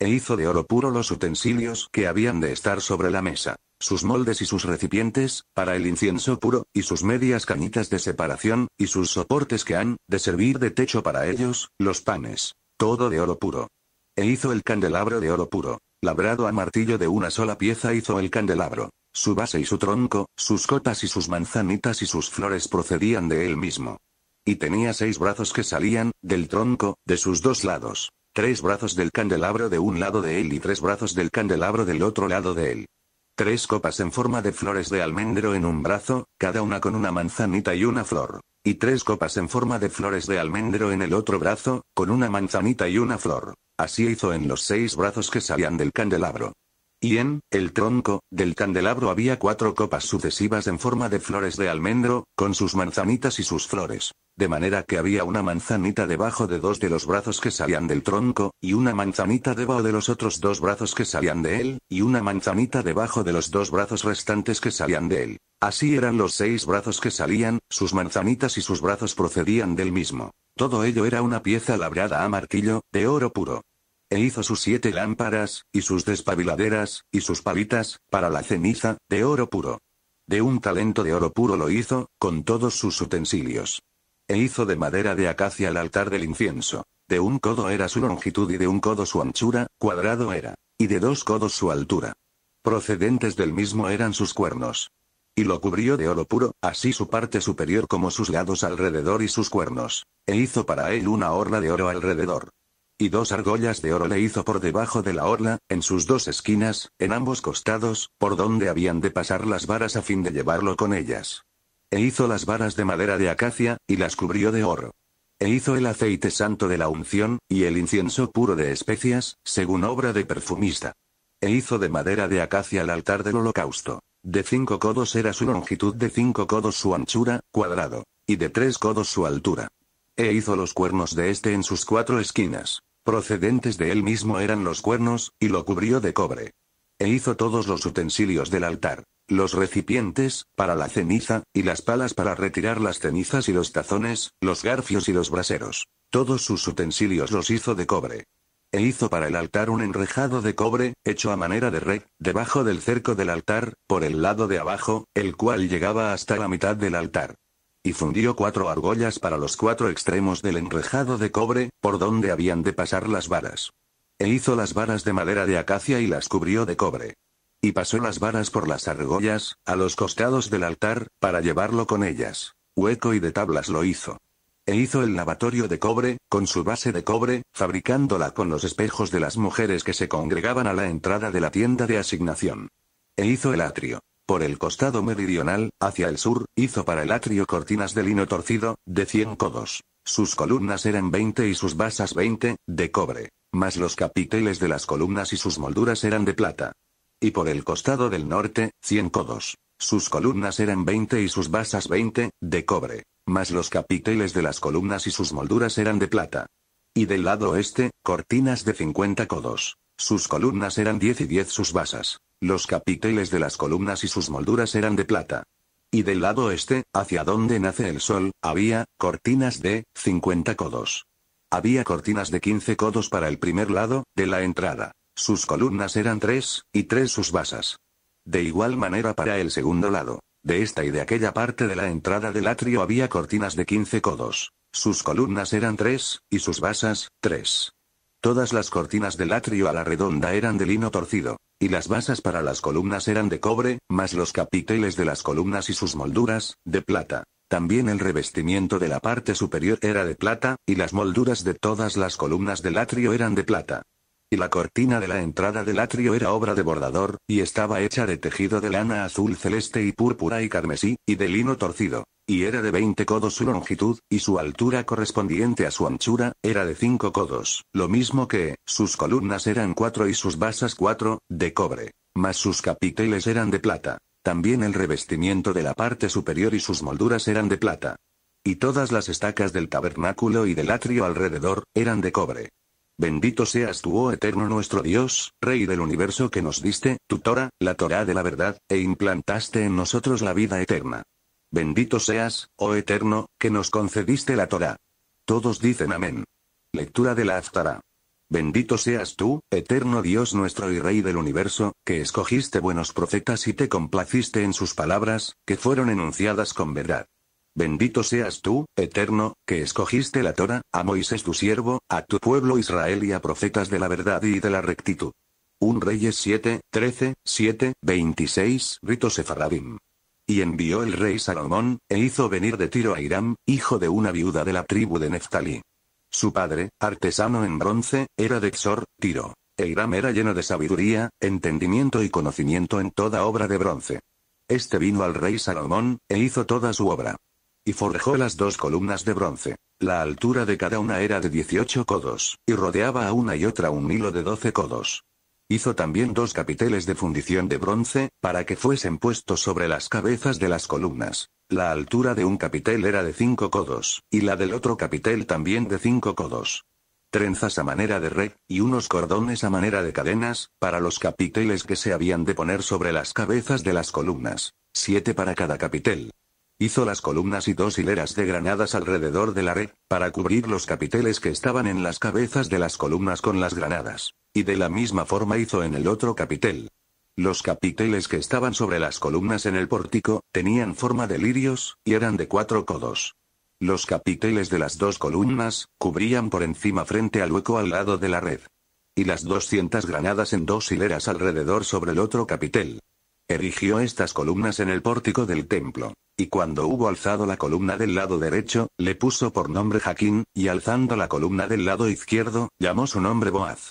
E hizo de oro puro los utensilios que habían de estar sobre la mesa, sus moldes y sus recipientes, para el incienso puro, y sus medias cañitas de separación, y sus soportes que han, de servir de techo para ellos, los panes. Todo de oro puro. E hizo el candelabro de oro puro. Labrado a martillo de una sola pieza hizo el candelabro. Su base y su tronco, sus copas y sus manzanitas y sus flores procedían de él mismo. Y tenía seis brazos que salían, del tronco, de sus dos lados. Tres brazos del candelabro de un lado de él y tres brazos del candelabro del otro lado de él. Tres copas en forma de flores de almendro en un brazo, cada una con una manzanita y una flor. Y tres copas en forma de flores de almendro en el otro brazo, con una manzanita y una flor. Así hizo en los seis brazos que salían del candelabro y en el tronco del candelabro había cuatro copas sucesivas en forma de flores de almendro, con sus manzanitas y sus flores. De manera que había una manzanita debajo de dos de los brazos que salían del tronco, y una manzanita debajo de los otros dos brazos que salían de él, y una manzanita debajo de los dos brazos restantes que salían de él. Así eran los seis brazos que salían, sus manzanitas y sus brazos procedían del mismo. Todo ello era una pieza labrada a martillo, de oro puro e hizo sus siete lámparas, y sus despabiladeras, y sus palitas, para la ceniza, de oro puro. De un talento de oro puro lo hizo, con todos sus utensilios. E hizo de madera de acacia el altar del incienso. De un codo era su longitud y de un codo su anchura, cuadrado era, y de dos codos su altura. Procedentes del mismo eran sus cuernos. Y lo cubrió de oro puro, así su parte superior como sus lados alrededor y sus cuernos. E hizo para él una orla de oro alrededor y dos argollas de oro le hizo por debajo de la orla, en sus dos esquinas, en ambos costados, por donde habían de pasar las varas a fin de llevarlo con ellas. E hizo las varas de madera de acacia, y las cubrió de oro. E hizo el aceite santo de la unción, y el incienso puro de especias, según obra de perfumista. E hizo de madera de acacia el altar del holocausto. De cinco codos era su longitud, de cinco codos su anchura, cuadrado, y de tres codos su altura. E hizo los cuernos de este en sus cuatro esquinas. Procedentes de él mismo eran los cuernos, y lo cubrió de cobre. E hizo todos los utensilios del altar, los recipientes, para la ceniza, y las palas para retirar las cenizas y los tazones, los garfios y los braseros. Todos sus utensilios los hizo de cobre. E hizo para el altar un enrejado de cobre, hecho a manera de red, debajo del cerco del altar, por el lado de abajo, el cual llegaba hasta la mitad del altar y fundió cuatro argollas para los cuatro extremos del enrejado de cobre, por donde habían de pasar las varas. E hizo las varas de madera de acacia y las cubrió de cobre. Y pasó las varas por las argollas, a los costados del altar, para llevarlo con ellas. Hueco y de tablas lo hizo. E hizo el lavatorio de cobre, con su base de cobre, fabricándola con los espejos de las mujeres que se congregaban a la entrada de la tienda de asignación. E hizo el atrio. Por el costado meridional, hacia el sur, hizo para el atrio cortinas de lino torcido, de 100 codos. Sus columnas eran 20 y sus basas 20, de cobre. Mas los capiteles de las columnas y sus molduras eran de plata. Y por el costado del norte, 100 codos. Sus columnas eran 20 y sus basas 20, de cobre. Mas los capiteles de las columnas y sus molduras eran de plata. Y del lado oeste, cortinas de 50 codos. Sus columnas eran 10 y 10 sus basas. Los capiteles de las columnas y sus molduras eran de plata. Y del lado este, hacia donde nace el sol, había, cortinas de, 50 codos. Había cortinas de 15 codos para el primer lado, de la entrada. Sus columnas eran tres, y tres sus basas. De igual manera para el segundo lado. De esta y de aquella parte de la entrada del atrio había cortinas de 15 codos. Sus columnas eran tres, y sus basas, tres. Todas las cortinas del atrio a la redonda eran de lino torcido. Y las basas para las columnas eran de cobre, más los capiteles de las columnas y sus molduras, de plata. También el revestimiento de la parte superior era de plata, y las molduras de todas las columnas del atrio eran de plata. Y la cortina de la entrada del atrio era obra de bordador, y estaba hecha de tejido de lana azul celeste y púrpura y carmesí, y de lino torcido. Y era de 20 codos su longitud, y su altura correspondiente a su anchura, era de cinco codos, lo mismo que, sus columnas eran cuatro y sus basas 4, de cobre. Mas sus capiteles eran de plata. También el revestimiento de la parte superior y sus molduras eran de plata. Y todas las estacas del tabernáculo y del atrio alrededor, eran de cobre. Bendito seas tú, oh eterno nuestro Dios, Rey del universo que nos diste, tu Torah, la Torah de la verdad, e implantaste en nosotros la vida eterna. Bendito seas, oh Eterno, que nos concediste la Torah. Todos dicen amén. Lectura de la Aftara. Bendito seas tú, eterno Dios nuestro y Rey del universo, que escogiste buenos profetas y te complaciste en sus palabras, que fueron enunciadas con verdad. Bendito seas tú, eterno, que escogiste la Torah, a Moisés tu siervo, a tu pueblo Israel y a profetas de la verdad y de la rectitud. Un Reyes 7, 13, 7, 26, Rito Sefaradim. Y envió el rey Salomón, e hizo venir de Tiro a Hiram, hijo de una viuda de la tribu de Neftalí. Su padre, artesano en bronce, era de Xor, Tiro. E Hiram era lleno de sabiduría, entendimiento y conocimiento en toda obra de bronce. Este vino al rey Salomón, e hizo toda su obra. Y forjó las dos columnas de bronce. La altura de cada una era de 18 codos, y rodeaba a una y otra un hilo de 12 codos. Hizo también dos capiteles de fundición de bronce, para que fuesen puestos sobre las cabezas de las columnas. La altura de un capitel era de cinco codos, y la del otro capitel también de cinco codos. Trenzas a manera de red, y unos cordones a manera de cadenas, para los capiteles que se habían de poner sobre las cabezas de las columnas. Siete para cada capitel. Hizo las columnas y dos hileras de granadas alrededor de la red, para cubrir los capiteles que estaban en las cabezas de las columnas con las granadas. Y de la misma forma hizo en el otro capitel. Los capiteles que estaban sobre las columnas en el pórtico, tenían forma de lirios, y eran de cuatro codos. Los capiteles de las dos columnas, cubrían por encima frente al hueco al lado de la red. Y las doscientas granadas en dos hileras alrededor sobre el otro capitel. Erigió estas columnas en el pórtico del templo. Y cuando hubo alzado la columna del lado derecho, le puso por nombre Jaquín, y alzando la columna del lado izquierdo, llamó su nombre Boaz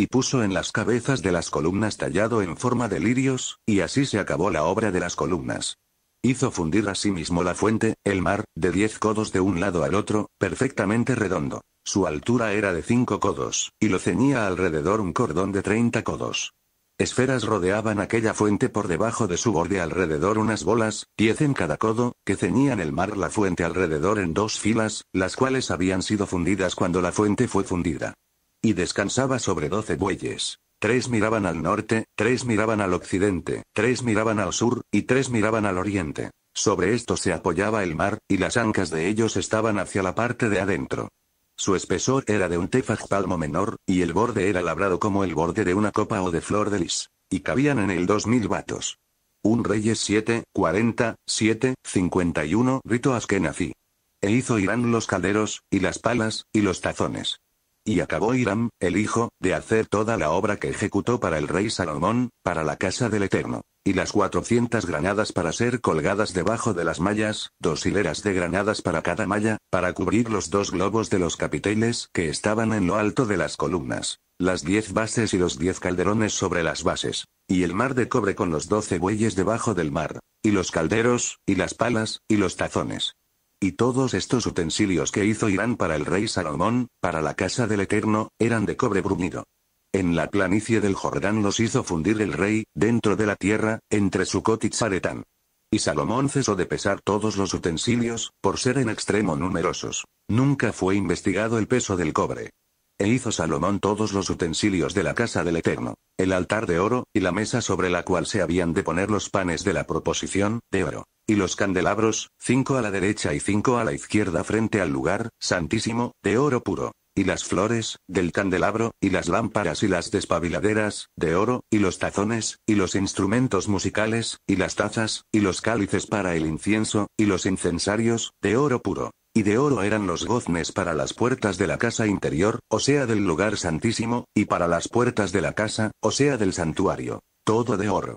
y puso en las cabezas de las columnas tallado en forma de lirios, y así se acabó la obra de las columnas. Hizo fundir asimismo la fuente, el mar, de diez codos de un lado al otro, perfectamente redondo. Su altura era de cinco codos, y lo ceñía alrededor un cordón de treinta codos. Esferas rodeaban aquella fuente por debajo de su borde alrededor unas bolas, diez en cada codo, que ceñían el mar la fuente alrededor en dos filas, las cuales habían sido fundidas cuando la fuente fue fundida. Y descansaba sobre doce bueyes. Tres miraban al norte, tres miraban al occidente, tres miraban al sur, y tres miraban al oriente. Sobre esto se apoyaba el mar, y las ancas de ellos estaban hacia la parte de adentro. Su espesor era de un tefaz palmo menor, y el borde era labrado como el borde de una copa o de flor de lis. Y cabían en él dos mil vatos. Un reyes siete, cincuenta y uno, rito askenazi. E hizo Irán los calderos, y las palas, y los tazones y acabó Hiram, el hijo, de hacer toda la obra que ejecutó para el rey Salomón, para la casa del Eterno. Y las cuatrocientas granadas para ser colgadas debajo de las mallas, dos hileras de granadas para cada malla, para cubrir los dos globos de los capiteles que estaban en lo alto de las columnas, las diez bases y los diez calderones sobre las bases, y el mar de cobre con los doce bueyes debajo del mar, y los calderos, y las palas, y los tazones y todos estos utensilios que hizo Irán para el rey Salomón, para la casa del Eterno, eran de cobre bruñido. En la planicie del Jordán los hizo fundir el rey, dentro de la tierra, entre Sucot y Zaretán. Y Salomón cesó de pesar todos los utensilios, por ser en extremo numerosos. Nunca fue investigado el peso del cobre. E hizo Salomón todos los utensilios de la casa del Eterno, el altar de oro, y la mesa sobre la cual se habían de poner los panes de la proposición, de oro y los candelabros, cinco a la derecha y cinco a la izquierda frente al lugar, santísimo, de oro puro. Y las flores, del candelabro, y las lámparas y las despabiladeras, de oro, y los tazones, y los instrumentos musicales, y las tazas, y los cálices para el incienso, y los incensarios, de oro puro. Y de oro eran los goznes para las puertas de la casa interior, o sea del lugar santísimo, y para las puertas de la casa, o sea del santuario. Todo de oro.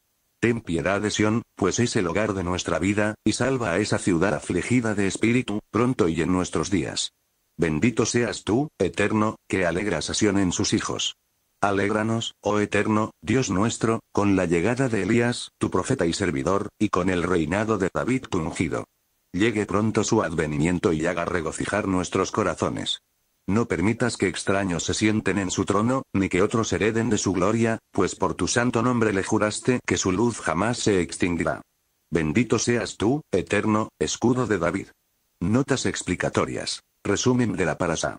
Ten piedad de Sion, pues es el hogar de nuestra vida, y salva a esa ciudad afligida de espíritu, pronto y en nuestros días. Bendito seas tú, Eterno, que alegras a Sion en sus hijos. Alégranos, oh Eterno, Dios nuestro, con la llegada de Elías, tu profeta y servidor, y con el reinado de David tu ungido. Llegue pronto su advenimiento y haga regocijar nuestros corazones. No permitas que extraños se sienten en su trono, ni que otros hereden de su gloria, pues por tu santo nombre le juraste que su luz jamás se extinguirá. Bendito seas tú, eterno, escudo de David. Notas explicatorias. Resumen de la parasa.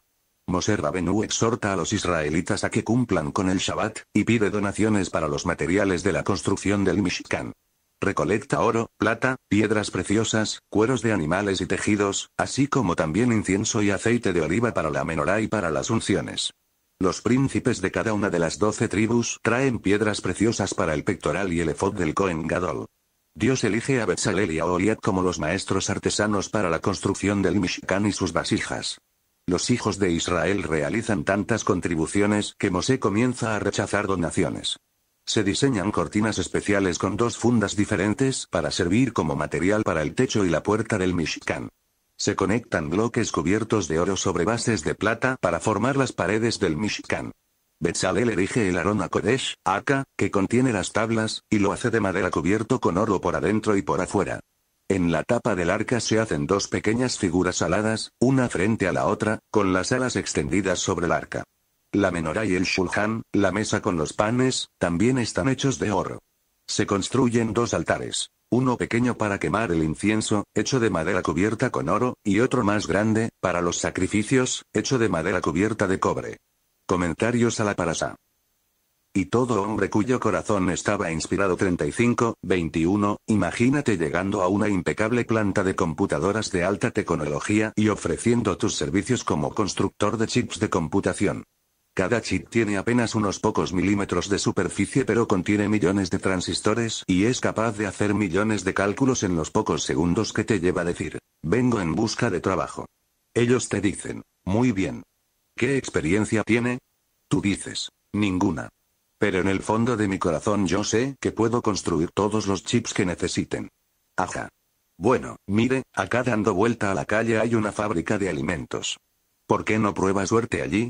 Moser Rabenu exhorta a los israelitas a que cumplan con el Shabbat, y pide donaciones para los materiales de la construcción del Mishkan. Recolecta oro, plata, piedras preciosas, cueros de animales y tejidos, así como también incienso y aceite de oliva para la menorá y para las unciones. Los príncipes de cada una de las doce tribus traen piedras preciosas para el pectoral y el efod del Cohen Gadol. Dios elige a Betzalel y a Oliad como los maestros artesanos para la construcción del Mishkan y sus vasijas. Los hijos de Israel realizan tantas contribuciones que Mosé comienza a rechazar donaciones. Se diseñan cortinas especiales con dos fundas diferentes para servir como material para el techo y la puerta del Mishkan. Se conectan bloques cubiertos de oro sobre bases de plata para formar las paredes del Mishkan. Betzalel erige el Arona Kodesh, Aka, que contiene las tablas, y lo hace de madera cubierto con oro por adentro y por afuera. En la tapa del arca se hacen dos pequeñas figuras aladas, una frente a la otra, con las alas extendidas sobre el arca. La menorá y el shulhan, la mesa con los panes, también están hechos de oro. Se construyen dos altares. Uno pequeño para quemar el incienso, hecho de madera cubierta con oro, y otro más grande, para los sacrificios, hecho de madera cubierta de cobre. Comentarios a la parasa. Y todo hombre cuyo corazón estaba inspirado 35, 21, imagínate llegando a una impecable planta de computadoras de alta tecnología y ofreciendo tus servicios como constructor de chips de computación. Cada chip tiene apenas unos pocos milímetros de superficie pero contiene millones de transistores y es capaz de hacer millones de cálculos en los pocos segundos que te lleva a decir, vengo en busca de trabajo. Ellos te dicen, muy bien. ¿Qué experiencia tiene? Tú dices, ninguna. Pero en el fondo de mi corazón yo sé que puedo construir todos los chips que necesiten. Ajá. Bueno, mire, acá dando vuelta a la calle hay una fábrica de alimentos. ¿Por qué no prueba suerte allí?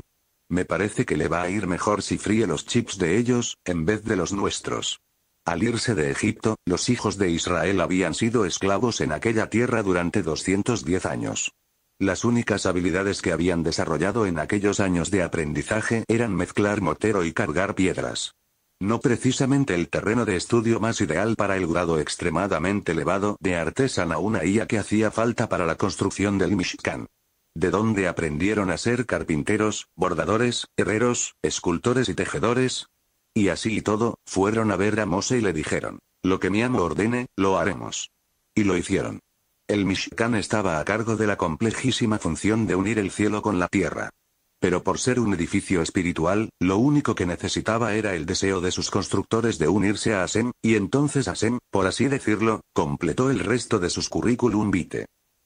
Me parece que le va a ir mejor si fríe los chips de ellos, en vez de los nuestros. Al irse de Egipto, los hijos de Israel habían sido esclavos en aquella tierra durante 210 años. Las únicas habilidades que habían desarrollado en aquellos años de aprendizaje eran mezclar motero y cargar piedras. No precisamente el terreno de estudio más ideal para el grado extremadamente elevado de artesana una IA que hacía falta para la construcción del Mishkan de donde aprendieron a ser carpinteros, bordadores, herreros, escultores y tejedores. Y así y todo, fueron a ver a Mose y le dijeron, lo que mi amo ordene, lo haremos. Y lo hicieron. El Mishkan estaba a cargo de la complejísima función de unir el cielo con la tierra. Pero por ser un edificio espiritual, lo único que necesitaba era el deseo de sus constructores de unirse a Asem, y entonces Asem, por así decirlo, completó el resto de sus currículum vitae.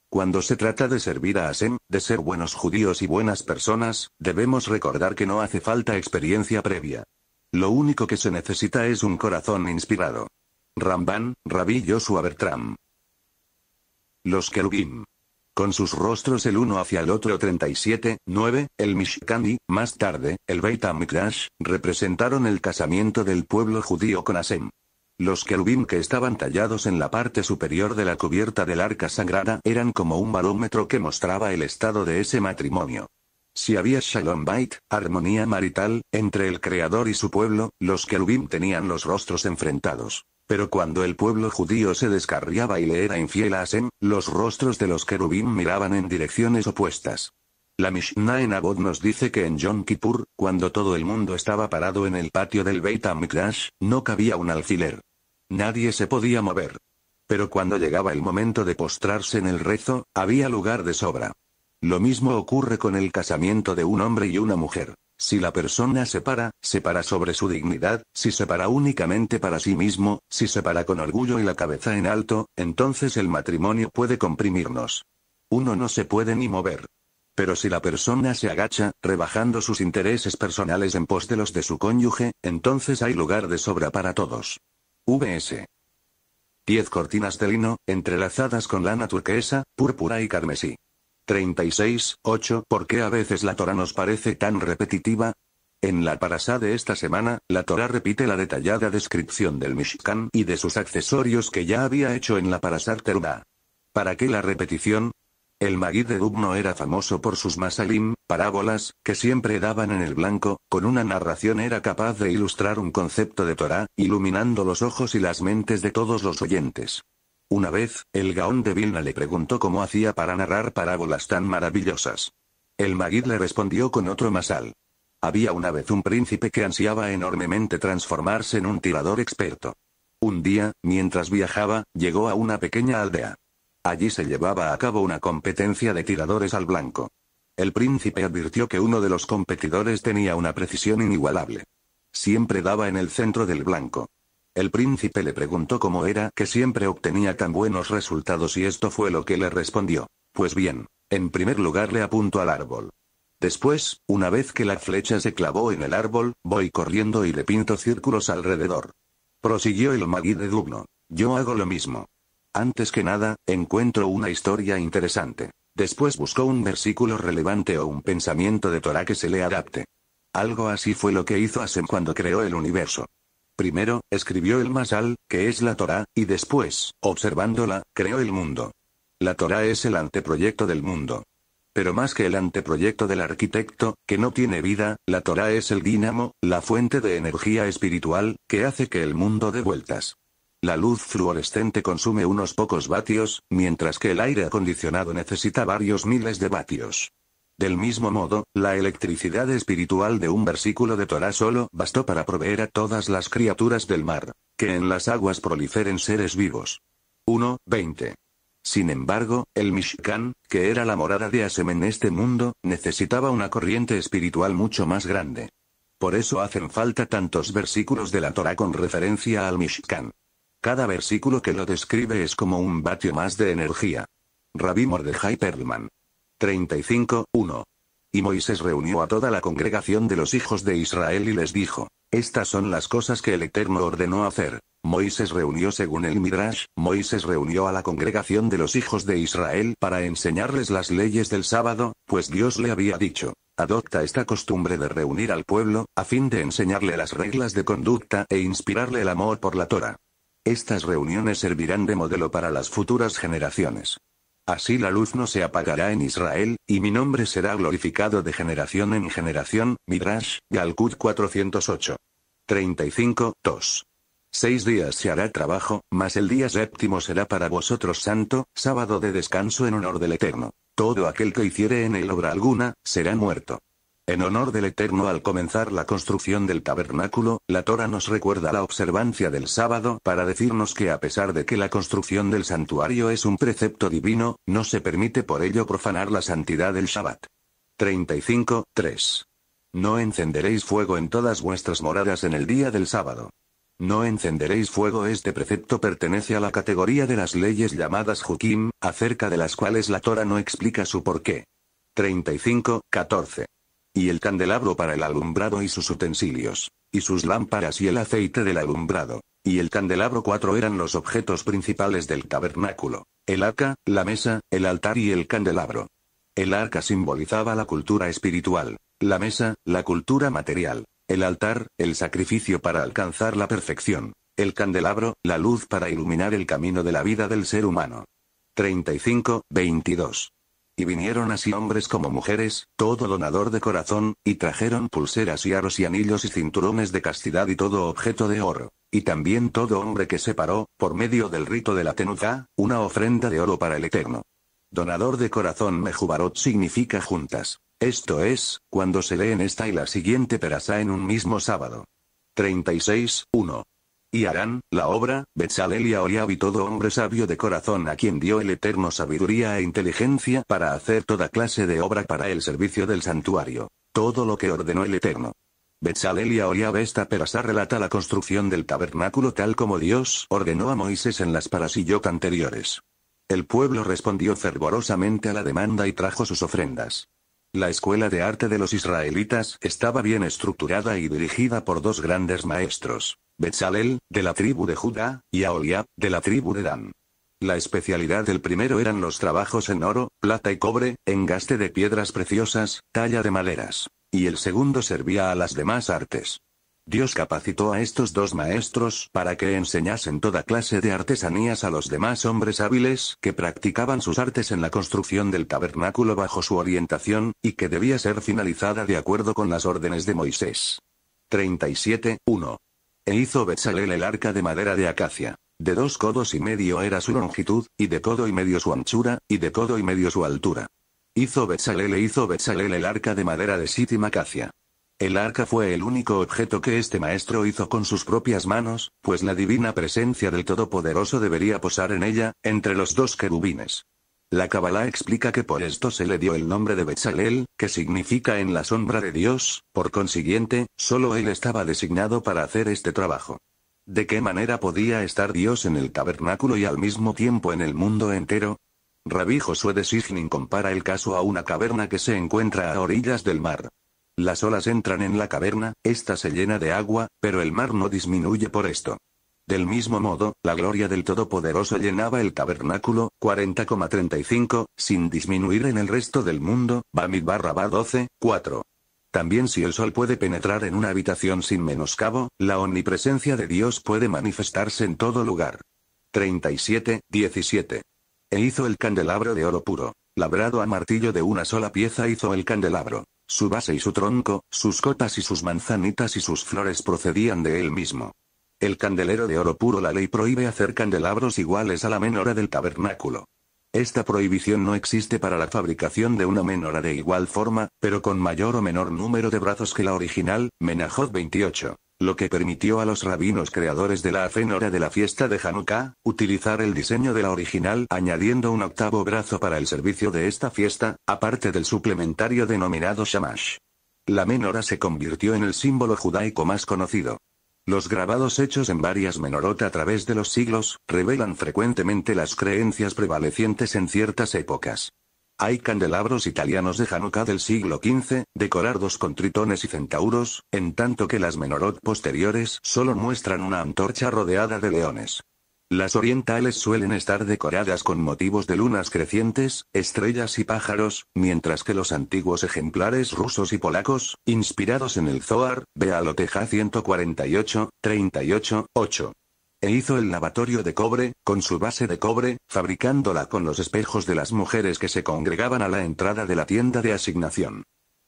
Cuando se trata de servir a Asem, de ser buenos judíos y buenas personas, debemos recordar que no hace falta experiencia previa. Lo único que se necesita es un corazón inspirado. Ramban, Rabbi Joshua Bertram. Los kerubim Con sus rostros el uno hacia el otro 37, 9, el Mishkandi, más tarde, el Beit HaMikdash, representaron el casamiento del pueblo judío con Asem. Los querubim que estaban tallados en la parte superior de la cubierta del arca sagrada eran como un barómetro que mostraba el estado de ese matrimonio. Si había Shalom Bait, armonía marital, entre el Creador y su pueblo, los querubim tenían los rostros enfrentados. Pero cuando el pueblo judío se descarriaba y le era infiel a Hashem, los rostros de los querubim miraban en direcciones opuestas. La Mishnah en Abod nos dice que en Yom Kippur, cuando todo el mundo estaba parado en el patio del Beit HaMikdash, no cabía un alfiler. Nadie se podía mover. Pero cuando llegaba el momento de postrarse en el rezo, había lugar de sobra. Lo mismo ocurre con el casamiento de un hombre y una mujer. Si la persona se para, se para sobre su dignidad, si se para únicamente para sí mismo, si se para con orgullo y la cabeza en alto, entonces el matrimonio puede comprimirnos. Uno no se puede ni mover. Pero si la persona se agacha, rebajando sus intereses personales en pos de los de su cónyuge, entonces hay lugar de sobra para todos. VS. 10 cortinas de lino, entrelazadas con lana turquesa, púrpura y carmesí. 36, 8. ¿Por qué a veces la Torah nos parece tan repetitiva? En la parasá de esta semana, la Torah repite la detallada descripción del Mishkan y de sus accesorios que ya había hecho en la parasá Teruda. ¿Para qué la repetición? El magui de Dubno era famoso por sus masalim, parábolas, que siempre daban en el blanco, con una narración era capaz de ilustrar un concepto de Torah, iluminando los ojos y las mentes de todos los oyentes. Una vez, el Gaón de Vilna le preguntó cómo hacía para narrar parábolas tan maravillosas. El Magid le respondió con otro masal. Había una vez un príncipe que ansiaba enormemente transformarse en un tirador experto. Un día, mientras viajaba, llegó a una pequeña aldea. Allí se llevaba a cabo una competencia de tiradores al blanco. El príncipe advirtió que uno de los competidores tenía una precisión inigualable. Siempre daba en el centro del blanco. El príncipe le preguntó cómo era que siempre obtenía tan buenos resultados y esto fue lo que le respondió. Pues bien, en primer lugar le apunto al árbol. Después, una vez que la flecha se clavó en el árbol, voy corriendo y le pinto círculos alrededor. Prosiguió el magui de Dubno. Yo hago lo mismo. Antes que nada, encuentro una historia interesante. Después busco un versículo relevante o un pensamiento de Torah que se le adapte. Algo así fue lo que hizo Hashem cuando creó el universo. Primero, escribió el Masal, que es la Torah, y después, observándola, creó el mundo. La Torah es el anteproyecto del mundo. Pero más que el anteproyecto del arquitecto, que no tiene vida, la Torah es el dínamo, la fuente de energía espiritual, que hace que el mundo dé vueltas. La luz fluorescente consume unos pocos vatios, mientras que el aire acondicionado necesita varios miles de vatios. Del mismo modo, la electricidad espiritual de un versículo de Torah solo bastó para proveer a todas las criaturas del mar, que en las aguas proliferen seres vivos. 1:20 Sin embargo, el Mishkan, que era la morada de Asem en este mundo, necesitaba una corriente espiritual mucho más grande. Por eso hacen falta tantos versículos de la Torah con referencia al Mishkan. Cada versículo que lo describe es como un vatio más de energía. Rabí Mordejai Perlman. 35, 1. Y Moisés reunió a toda la congregación de los hijos de Israel y les dijo, Estas son las cosas que el Eterno ordenó hacer. Moisés reunió según el Midrash, Moisés reunió a la congregación de los hijos de Israel para enseñarles las leyes del sábado, pues Dios le había dicho, adopta esta costumbre de reunir al pueblo, a fin de enseñarle las reglas de conducta e inspirarle el amor por la Torah. Estas reuniones servirán de modelo para las futuras generaciones. Así la luz no se apagará en Israel, y mi nombre será glorificado de generación en generación. Midrash, Galkut 408. 35, 2. Seis días se hará trabajo, mas el día séptimo será para vosotros santo, sábado de descanso en honor del Eterno. Todo aquel que hiciere en él obra alguna, será muerto. En honor del Eterno al comenzar la construcción del tabernáculo, la Torah nos recuerda la observancia del sábado para decirnos que a pesar de que la construcción del santuario es un precepto divino, no se permite por ello profanar la santidad del Shabbat. 35, 3. No encenderéis fuego en todas vuestras moradas en el día del sábado. No encenderéis fuego. Este precepto pertenece a la categoría de las leyes llamadas Jukim, acerca de las cuales la Torah no explica su porqué. 35, 14 y el candelabro para el alumbrado y sus utensilios, y sus lámparas y el aceite del alumbrado, y el candelabro cuatro eran los objetos principales del tabernáculo, el arca, la mesa, el altar y el candelabro. El arca simbolizaba la cultura espiritual, la mesa, la cultura material, el altar, el sacrificio para alcanzar la perfección, el candelabro, la luz para iluminar el camino de la vida del ser humano. 35, 22. Y vinieron así hombres como mujeres, todo donador de corazón, y trajeron pulseras y aros y anillos y cinturones de castidad y todo objeto de oro. Y también todo hombre que separó, por medio del rito de la tenuza, una ofrenda de oro para el Eterno. Donador de corazón Mejubarot significa juntas. Esto es, cuando se leen esta y la siguiente perasa en un mismo sábado. 36.1. Y harán, la obra, Bezalel y y todo hombre sabio de corazón a quien dio el Eterno sabiduría e inteligencia para hacer toda clase de obra para el servicio del santuario. Todo lo que ordenó el Eterno. Bezalel y esta perasa relata la construcción del tabernáculo tal como Dios ordenó a Moisés en las parasillot anteriores. El pueblo respondió fervorosamente a la demanda y trajo sus ofrendas. La escuela de arte de los israelitas estaba bien estructurada y dirigida por dos grandes maestros. Bezalel, de la tribu de Judá, y Aholiab, de la tribu de Dan. La especialidad del primero eran los trabajos en oro, plata y cobre, engaste de piedras preciosas, talla de maderas. Y el segundo servía a las demás artes. Dios capacitó a estos dos maestros para que enseñasen toda clase de artesanías a los demás hombres hábiles que practicaban sus artes en la construcción del tabernáculo bajo su orientación, y que debía ser finalizada de acuerdo con las órdenes de Moisés. 37:1 e hizo Bezalel el arca de madera de acacia. De dos codos y medio era su longitud, y de codo y medio su anchura, y de codo y medio su altura. Hizo Bezalel e hizo Bezalel el arca de madera de sítima acacia. El arca fue el único objeto que este maestro hizo con sus propias manos, pues la divina presencia del Todopoderoso debería posar en ella, entre los dos querubines. La Kabbalah explica que por esto se le dio el nombre de Bezalel, que significa en la sombra de Dios, por consiguiente, solo él estaba designado para hacer este trabajo. ¿De qué manera podía estar Dios en el tabernáculo y al mismo tiempo en el mundo entero? Rabí Josué de Signin compara el caso a una caverna que se encuentra a orillas del mar. Las olas entran en la caverna, esta se llena de agua, pero el mar no disminuye por esto. Del mismo modo, la gloria del Todopoderoso llenaba el tabernáculo, 40,35, sin disminuir en el resto del mundo, Bamidbar va 12, 4. También si el sol puede penetrar en una habitación sin menoscabo, la omnipresencia de Dios puede manifestarse en todo lugar. 37, 17. E hizo el candelabro de oro puro. Labrado a martillo de una sola pieza hizo el candelabro. Su base y su tronco, sus cotas y sus manzanitas y sus flores procedían de él mismo. El candelero de oro puro La ley prohíbe hacer candelabros iguales a la menora del tabernáculo. Esta prohibición no existe para la fabricación de una menora de igual forma, pero con mayor o menor número de brazos que la original, Menajot 28 lo que permitió a los rabinos creadores de la afénora de la fiesta de Hanukkah, utilizar el diseño de la original añadiendo un octavo brazo para el servicio de esta fiesta, aparte del suplementario denominado Shamash. La menora se convirtió en el símbolo judaico más conocido. Los grabados hechos en varias menorot a través de los siglos, revelan frecuentemente las creencias prevalecientes en ciertas épocas. Hay candelabros italianos de Hanukkah del siglo XV, decorados con tritones y centauros, en tanto que las menorot posteriores solo muestran una antorcha rodeada de leones. Las orientales suelen estar decoradas con motivos de lunas crecientes, estrellas y pájaros, mientras que los antiguos ejemplares rusos y polacos, inspirados en el Zohar, Bealoteja 148, 38, 8. E hizo el lavatorio de cobre, con su base de cobre, fabricándola con los espejos de las mujeres que se congregaban a la entrada de la tienda de asignación.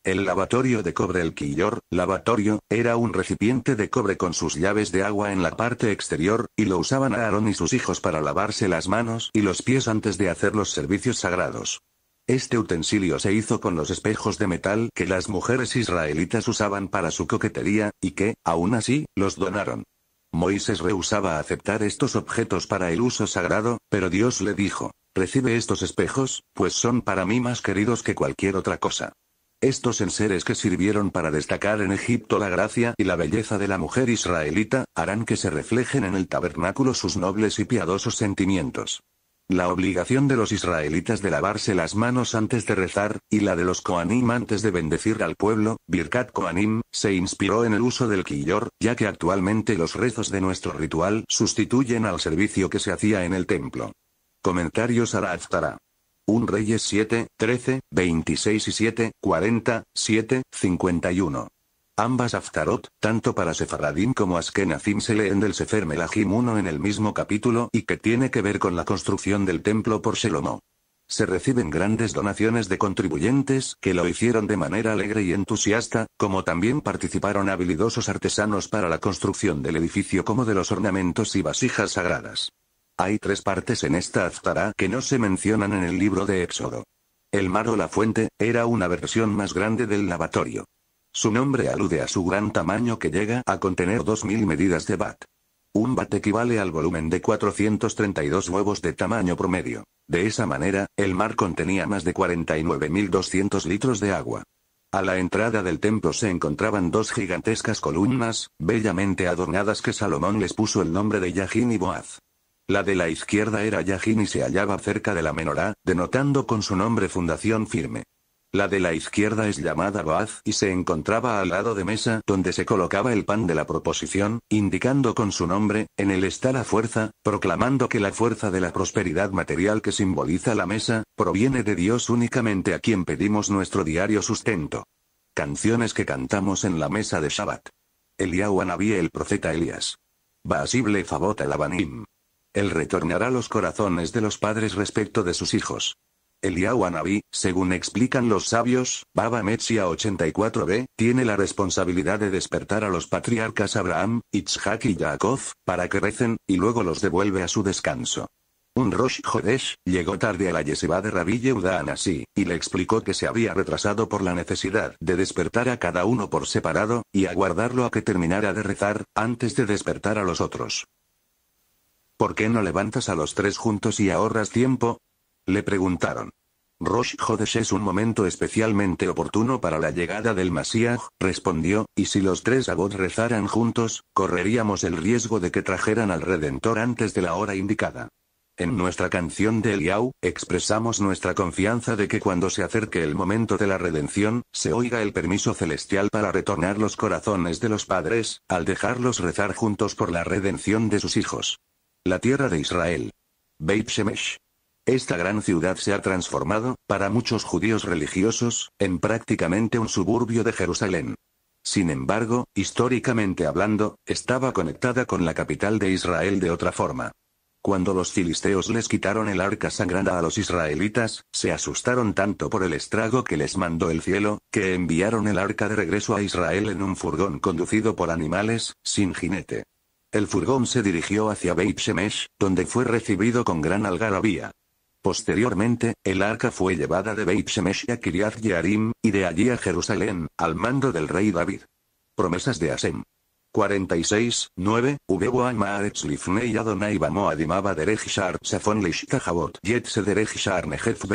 El lavatorio de cobre El Quillor, lavatorio, era un recipiente de cobre con sus llaves de agua en la parte exterior, y lo usaban Aarón y sus hijos para lavarse las manos y los pies antes de hacer los servicios sagrados. Este utensilio se hizo con los espejos de metal que las mujeres israelitas usaban para su coquetería, y que, aún así, los donaron. Moisés rehusaba aceptar estos objetos para el uso sagrado, pero Dios le dijo, recibe estos espejos, pues son para mí más queridos que cualquier otra cosa. Estos enseres que sirvieron para destacar en Egipto la gracia y la belleza de la mujer israelita, harán que se reflejen en el tabernáculo sus nobles y piadosos sentimientos. La obligación de los israelitas de lavarse las manos antes de rezar, y la de los Koanim antes de bendecir al pueblo, Birkat Koanim, se inspiró en el uso del quillor, ya que actualmente los rezos de nuestro ritual sustituyen al servicio que se hacía en el templo. Comentarios Aftara. 1 Reyes 7, 13, 26 y 7, 40, 7, 51. Ambas Aftarot, tanto para Sefaradim como Askenazim se leen del Sefer Melahim 1 en el mismo capítulo y que tiene que ver con la construcción del templo por Salomón Se reciben grandes donaciones de contribuyentes que lo hicieron de manera alegre y entusiasta, como también participaron habilidosos artesanos para la construcción del edificio como de los ornamentos y vasijas sagradas. Hay tres partes en esta Aftara que no se mencionan en el libro de Éxodo. El mar o la fuente, era una versión más grande del lavatorio. Su nombre alude a su gran tamaño que llega a contener 2.000 medidas de bat. Un bat equivale al volumen de 432 huevos de tamaño promedio. De esa manera, el mar contenía más de 49.200 litros de agua. A la entrada del templo se encontraban dos gigantescas columnas, bellamente adornadas que Salomón les puso el nombre de Yajín y Boaz. La de la izquierda era Yajin y se hallaba cerca de la menorá, denotando con su nombre fundación firme. La de la izquierda es llamada Baaz y se encontraba al lado de mesa donde se colocaba el pan de la proposición, indicando con su nombre, en él está la fuerza, proclamando que la fuerza de la prosperidad material que simboliza la mesa, proviene de Dios únicamente a quien pedimos nuestro diario sustento. Canciones que cantamos en la mesa de Shabbat. eliahu había el profeta Elías. Basible Fabot el Abanim. Él retornará los corazones de los padres respecto de sus hijos. El Anabí, según explican los sabios, Baba Metsia 84b, tiene la responsabilidad de despertar a los patriarcas Abraham, Itzhak y Jacob, para que recen, y luego los devuelve a su descanso. Un Rosh Hodesh, llegó tarde a la yeshiva de Rabbi Yehuda Anasi y le explicó que se había retrasado por la necesidad de despertar a cada uno por separado, y aguardarlo a que terminara de rezar, antes de despertar a los otros. ¿Por qué no levantas a los tres juntos y ahorras tiempo? Le preguntaron. Rosh Hodesh es un momento especialmente oportuno para la llegada del Masíaj, respondió, y si los tres abod rezaran juntos, correríamos el riesgo de que trajeran al Redentor antes de la hora indicada. En nuestra canción de Eliau, expresamos nuestra confianza de que cuando se acerque el momento de la redención, se oiga el permiso celestial para retornar los corazones de los padres, al dejarlos rezar juntos por la redención de sus hijos. La tierra de Israel. Beit Shemesh. Esta gran ciudad se ha transformado, para muchos judíos religiosos, en prácticamente un suburbio de Jerusalén. Sin embargo, históricamente hablando, estaba conectada con la capital de Israel de otra forma. Cuando los filisteos les quitaron el arca sagrada a los israelitas, se asustaron tanto por el estrago que les mandó el cielo, que enviaron el arca de regreso a Israel en un furgón conducido por animales, sin jinete. El furgón se dirigió hacia Beit Shemesh, donde fue recibido con gran algarabía. Posteriormente, el arca fue llevada de Beit Shemesh a Kiriath Yearim, y de allí a Jerusalén, al mando del rey David. Promesas de Asem. 46, 9, Ubeboan Maaretz Lifnei Adonai Bamoadimaba Shar Safon Yet Nejef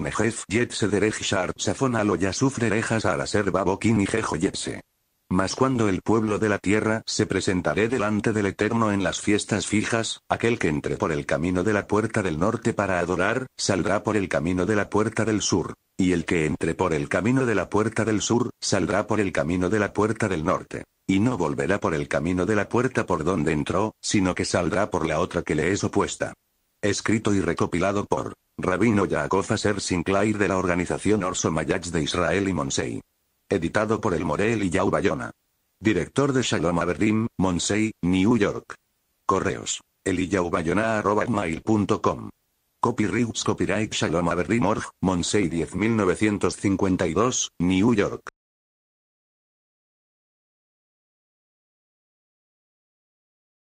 Nejef Yet Araser Babokin y Yetse. Mas cuando el pueblo de la tierra se presentaré delante del Eterno en las fiestas fijas, aquel que entre por el camino de la puerta del norte para adorar, saldrá por el camino de la puerta del sur, y el que entre por el camino de la puerta del sur, saldrá por el camino de la puerta del norte. Y no volverá por el camino de la puerta por donde entró, sino que saldrá por la otra que le es opuesta. Escrito y recopilado por Rabino Yaakov Aser Sinclair de la organización Orso Mayach de Israel y Monsei. Editado por el Morel y Yau Bayona. Director de Shalom Aberdim, Monsey, New York. Correos. eliyaubayona.com. Copyrights Copyright Shalom Aberdim Org, Monsey 10952, New York.